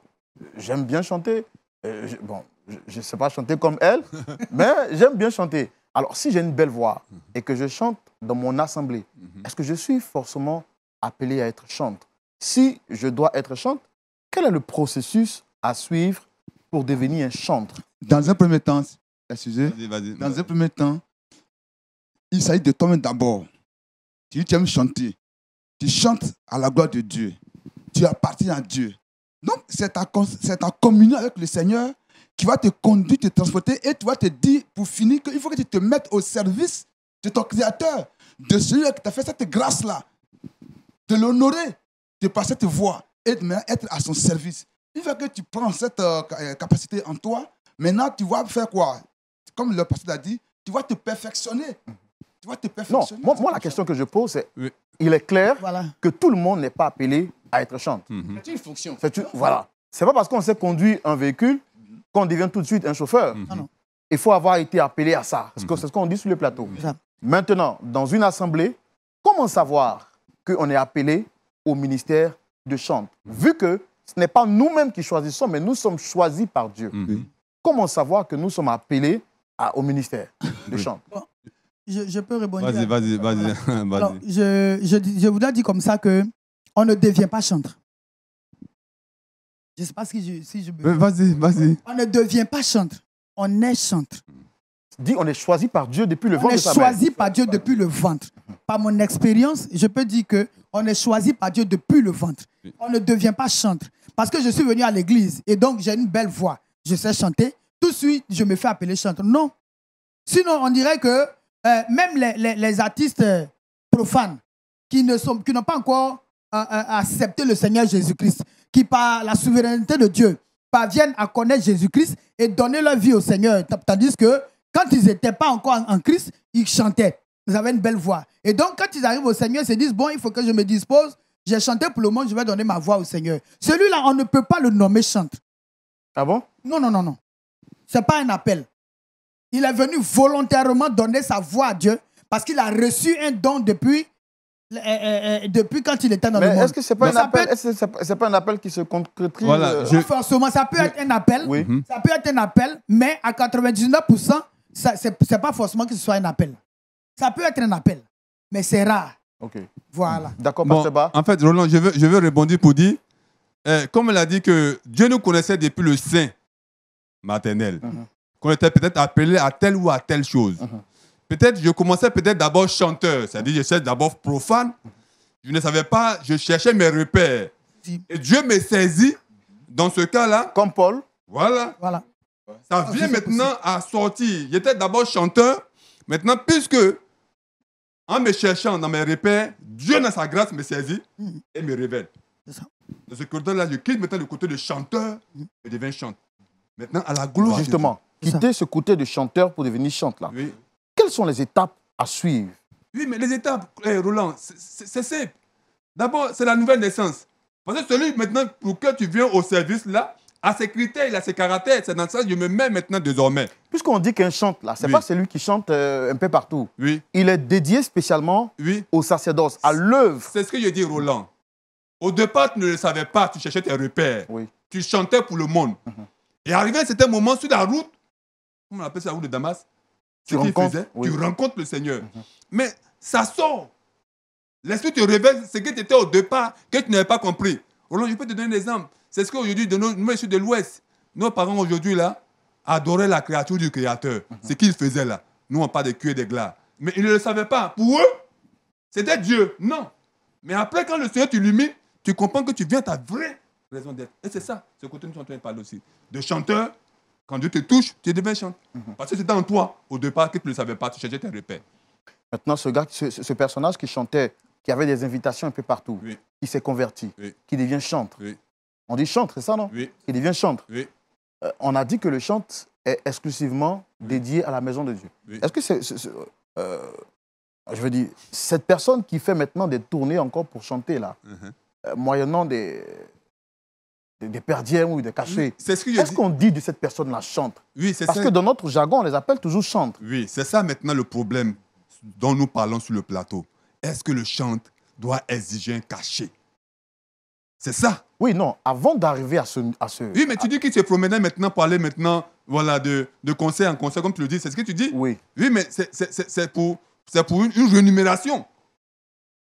j'aime bien chanter. Euh, bon, je ne sais pas chanter comme elle, [LAUGHS] mais j'aime bien chanter. Alors, si j'ai une belle voix mhm. et que je chante dans mon assemblée, mhm. est-ce que je suis forcément appelé à être chante Si je dois être chante, quel est le processus à suivre pour devenir un chanteur Dans un premier temps, excusez, dans un premier temps, il s'agit de toi-même d'abord. Tu aimes chanter. Tu chantes à la gloire de Dieu. Tu appartiens à Dieu. Donc, c'est en ta communion avec le Seigneur qui va te conduire, te transporter et tu vas te dire, pour finir, qu'il faut que tu te mettes au service de ton Créateur, de celui qui t'a fait cette grâce-là, de l'honorer, de passer cette voie et de être à son service. Une fois que tu prends cette euh, euh, capacité en toi, maintenant tu vas faire quoi Comme le pasteur a dit, tu vas te perfectionner. Tu vas te perfectionner. Non, moi, la question que je pose, c'est il est clair que tout le monde n'est pas appelé à être chante. Mhm. C'est une fonction. voilà. C'est pas parce qu'on sait conduire un véhicule qu'on devient tout de suite un chauffeur. Mhm. Ah il faut avoir été appelé à ça. parce que mhm. c'est ce qu'on dit sur le plateau. Maintenant, dans une assemblée, comment savoir qu'on est appelé au ministère de chante mhm. Vu que ce n'est pas nous-mêmes qui choisissons, mais nous sommes choisis par Dieu. Comment savoir que nous sommes appelés au ministère de Chante je, peux rebondir. Vas-y, vas-y, [LAUGHS] je, je, je voudrais dire comme ça que on ne devient pas chantre. Je ne sais pas si je, Vas-y, vas-y. On ne devient pas chantre. On est chantre. Dis, on est choisi par Dieu depuis le ventre. On est choisi par Dieu depuis le ventre. Par mon expérience, je peux dire que on est choisi par Dieu depuis le ventre. On ne devient pas chantre. Parce que je suis venu à l'église et donc j'ai une belle voix. Je sais chanter. Tout de suite, je me fais appeler chantre. Non. Sinon, on dirait que euh, même les, artistes euh, profanes qui qui n'ont pas encore euh, accepté le Seigneur Jésus-Christ qui, par la souveraineté de Dieu, parviennent à connaître Jésus-Christ et donner leur vie au Seigneur. Tandis que quand ils n'étaient pas encore en Christ, ils chantaient. Ils avaient une belle voix. Et donc, quand ils arrivent au Seigneur, ils se disent, bon, il faut que je me dispose. J'ai chanté pour le monde, je vais donner ma voix au Seigneur. Celui-là, on ne peut pas le nommer chanteur. Ah bon Non, non, non, non. Ce n'est pas un appel. Il est venu volontairement donner sa voix à Dieu parce qu'il a reçu un don depuis euh, euh, euh, depuis quand il était dans le monde. Est-ce que c'est pas, un appel, c'est pas un appel qui se concrétise Forcément, ça peut être un appel. Mhm. Ça peut être un appel, mais à 99%, c'est pas forcément que ce soit un appel. Ça peut être un appel, mais c'est rare. Ok. Voilà. D'accord, bon, En fait, Roland, je veux, rebondir pour dire, comme elle a dit que Dieu nous connaissait depuis le sein maternel, mhm. qu'on était peut-être appelé à telle ou à telle chose. Mhm. Peut-être je commençais peut-être d'abord chanteur, c'est-à-dire je d'abord profane. Je ne savais pas, je cherchais mes repères. Et Dieu me saisit dans ce cas-là. Comme Paul. Voilà. voilà. Ça ah, vient maintenant à sortir. J'étais d'abord chanteur. Maintenant, puisque en me cherchant dans mes repères, Dieu dans sa grâce me saisit et me révèle. Ça. Dans ce côté-là, je quitte maintenant le côté de chanteur et deviens chanteur. Maintenant, à la gloire. Justement, quitter ce côté de chanteur pour devenir chanteur. là. Oui. Quelles sont les étapes à suivre Oui, mais les étapes, eh, Roland, c'est simple. D'abord, c'est la nouvelle naissance. Parce que celui maintenant pour que tu viens au service là, à ses critères, il a ses caractères. C'est dans ça que je me mets maintenant désormais. Puisqu'on dit qu'un chante là, c'est oui. pas celui qui chante euh, un peu partout. Oui. Il est dédié spécialement oui. au sacerdoce, à l'œuvre. C'est ce que je dis, Roland. Au départ, tu ne le savais pas, tu cherchais tes repères. Oui. Tu chantais pour le monde. Mhm. Et arrivé à un certain moment sur la route, comment on appelle ça la route de Damas, tu, rencontres, tu rencontres le Seigneur. Mhm. Mais ça sort. L'Esprit te révèle ce que tu étais au départ, que tu n'avais pas compris. Roland, je peux te donner un exemple. C'est ce qu'aujourd'hui, nous, nous, de l'Ouest. Nos parents, aujourd'hui, là, adoraient la créature du Créateur. Mhm. Ce qu'ils faisaient, là. Nous, on parle de cuir et des glace. Mais ils ne le savaient pas. Pour eux, c'était Dieu. Non. Mais après, quand le Seigneur t'illumine, tu comprends que tu viens à ta vraie raison d'être. Et c'est ça, ce que nous sommes en parler aussi. De chanteurs. Quand Dieu te touche, tu deviens chanteur. Parce que c'était en toi, au départ, que tu ne le savais pas, tu cherchais tes repères. Maintenant, ce, gars, ce, personnage qui chantait, qui avait des invitations un peu partout, il qui s'est converti, qui devient chanteur. On dit chante, c'est ça, non Qui devient chantre. Euh, on a dit que le chante est exclusivement dédié à la maison de Dieu. Est-ce que c'est. Euh, je veux dire, cette personne qui fait maintenant des tournées encore pour chanter, là, uh-huh. euh, moyennant des, des, perdiens ou des cachés, ce ce qu'on dit de cette personne la chante Oui, c'est Parce que dans notre jargon, on les appelle toujours chante. Oui, c'est ça maintenant le problème dont nous parlons sur le plateau. Est-ce que le chante doit exiger un cachet C'est ça. Oui, non, avant d'arriver à ce, Oui, mais tu dis qu'il se promenait maintenant pour maintenant voilà, de, de conseil en conseil, comme tu le dis. C'est ce que tu dis Oui. Oui, mais c'est pour, pour une, une rémunération.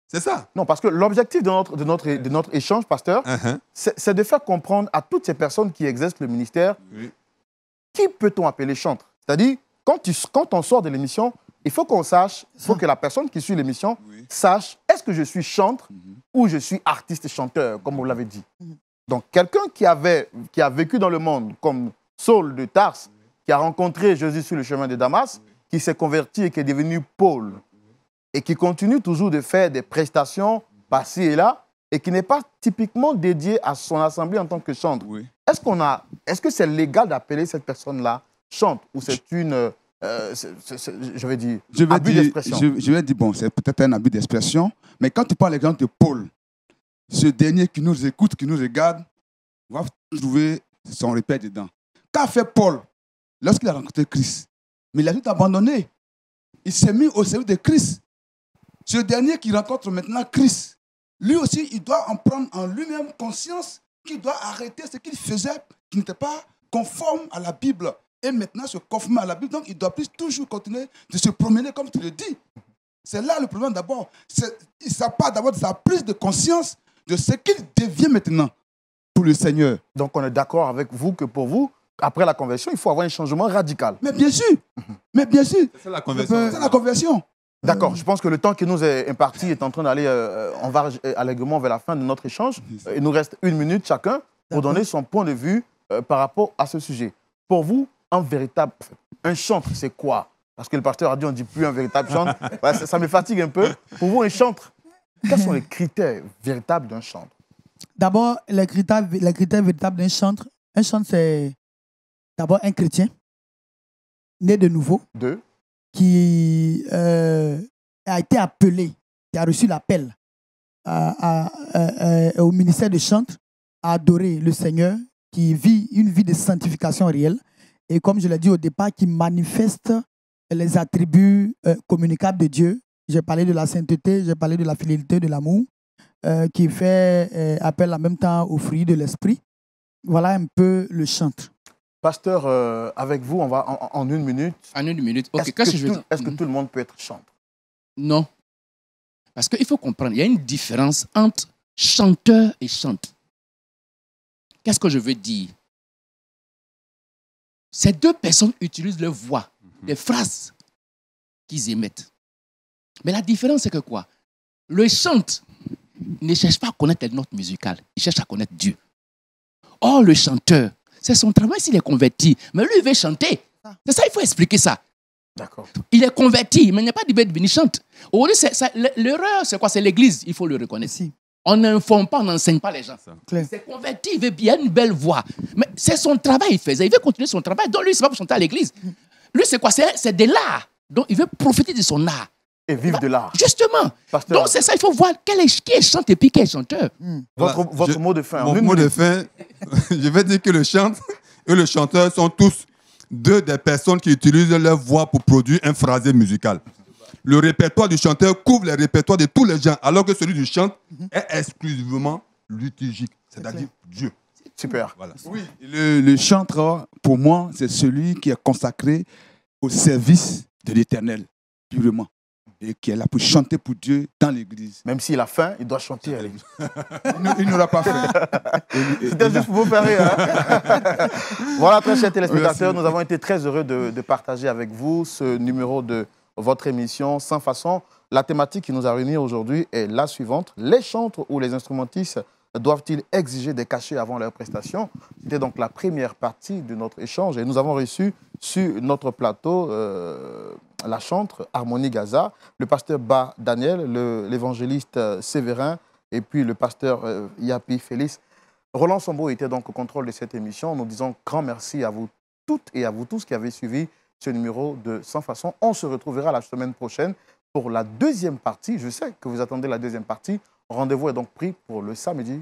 C'est ça. Non, parce que l'objectif de notre, échange, pasteur, uh-huh. c'est de faire comprendre à toutes ces personnes qui exercent le ministère qui peut-on appeler chantre. C'est-à-dire, quand, quand on sort de l'émission, il faut qu'on sache, il faut que la personne qui suit l'émission sache est-ce que je suis chantre mm-hmm. ou je suis artiste-chanteur, comme vous l'avez dit. Mm-hmm. Donc, quelqu'un qui, a vécu dans le monde, comme Saul de Tarse, qui a rencontré Jésus sur le chemin de Damas, qui s'est converti et qui est devenu Paul et qui continue toujours de faire des prestations passées et là, et qui n'est pas typiquement dédié à son assemblée en tant que chanteur. Oui. Est-ce qu'on a, est-ce que c'est légal d'appeler cette personne-là chante ou c'est une, euh, je vais dire, je vais abus d'expression je, vais dire, bon, c'est peut-être un abus d'expression, mais quand tu parles exemple de Paul, ce dernier qui nous écoute, qui nous regarde, va trouver son repère dedans. Qu'a fait Paul lorsqu'il a rencontré Christ Mais il a tout abandonné. Il s'est mis au service de Christ. Ce dernier qui rencontre maintenant Christ, lui aussi, il doit en prendre en lui-même conscience qu'il doit arrêter ce qu'il faisait qui n'était pas conforme à la Bible. Et maintenant, se conformer à la Bible, donc il doit plus toujours continuer de se promener comme tu le dis. C'est là le problème d'abord. Il pas d'abord de sa prise de conscience de ce qu'il devient maintenant pour le Seigneur. Donc on est d'accord avec vous que pour vous, après la conversion, il faut avoir un changement radical. Mais bien sûr, mais bien sûr. C'est la conversion. C'est la conversion. D'accord, je pense que le temps qui nous est imparti est en train d'aller, euh, on va euh, allègrement vers la fin de notre échange. Il nous reste une minute chacun pour donner son point de vue euh, par rapport à ce sujet. Pour vous, un véritable, un chantre, c'est quoi Parce que le pasteur a dit on ne dit plus un véritable chantre. [LAUGHS] ça, me fatigue un peu. Pour vous, un chantre, quels sont les critères véritables d'un chantre D'abord, les critères, les critères véritables d'un chantre, un chantre, c'est d'abord un chrétien, né de nouveau. Deux qui euh, a été appelé, qui a reçu l'appel euh, au ministère de Chantre à adorer le Seigneur, qui vit une vie de sanctification réelle et, comme je l'ai dit au départ, qui manifeste les attributs euh, communicables de Dieu. J'ai parlé de la sainteté, j'ai parlé de la fidélité, de l'amour, qui fait appel en même temps aux fruits de l'esprit. Voilà un peu le chantre. Pasteur, euh, avec vous, on va en, une minute. En une minute, ok. Est-ce que, tout le monde peut être chanteur Non. Parce qu'il faut comprendre, il y a une différence entre chanteur et chante. Qu'est-ce que je veux dire Ces deux personnes utilisent leur voix, les mhm. phrases qu'ils émettent. Mais la différence, c'est que quoi Le chante ne cherche pas à connaître les notes musicales, il cherche à connaître Dieu. Or, le chanteur, c'est son travail s'il est converti. Mais lui, il veut chanter. Ah. C'est ça, il faut expliquer ça. D'accord. Il est converti, mais il n'est pas dit venir chanter. L'erreur, c'est quoi C'est l'église, il faut le reconnaître. On n'informe pas, on n'enseigne pas les gens. C'est converti, il veut bien une belle voix. Mais c'est son travail, il faisait. Il veut continuer son travail. Donc lui, c'est pas pour chanter à l'église. Lui, c'est quoi C'est de l'art. Donc il veut profiter de son art et vivre de l'art. Justement. Donc, c'est ça, il faut voir quel est, qui est chante et puis qui est chanteur. Hmm. votre, mot de fin. Mon hein. mot de fin, [LAUGHS] je vais dire que le chante et le chanteur sont tous deux des personnes qui utilisent leur voix pour produire un phrasé musical. Le répertoire du chanteur couvre le répertoire de tous les gens, alors que celui du chanteur mhm. est exclusivement liturgique, c'est-à-dire Dieu. Super. le, le chanteur, pour moi, c'est celui qui est consacré au service de l'éternel, purement et qui a pu chanter pour Dieu dans l'église. Même s'il a faim, il doit chanter à l'église. il l'a pas faim. [LAUGHS] C'était juste pour vous faire hein. [LAUGHS] voilà, très chers téléspectateurs, nous avons été très heureux de, partager avec vous ce numéro de votre émission Sans façon. La thématique qui nous a réunis aujourd'hui est la suivante. Les chantres ou les instrumentistes doivent-ils exiger des cachets avant leur prestation C'était donc la première partie de notre échange et nous avons reçu sur notre plateau euh, la chantre Harmonie Gaza, le pasteur Ba Daniel, l'évangéliste euh, Séverin et puis le pasteur euh, Yapi Félix. Roland Sambo était donc au contrôle de cette émission. Nous disons grand merci à vous toutes et à vous tous qui avez suivi ce numéro de Sans Façon. On se retrouvera la semaine prochaine pour la deuxième partie. Je sais que vous attendez la deuxième partie. Rendez-vous est donc pris pour le samedi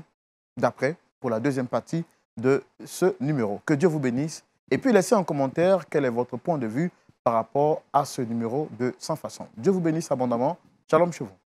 d'après, pour la deuxième partie de ce numéro. Que Dieu vous bénisse. Et puis laissez en commentaire quel est votre point de vue par rapport à ce numéro de 100 Façon. Dieu vous bénisse abondamment. Shalom chez vous.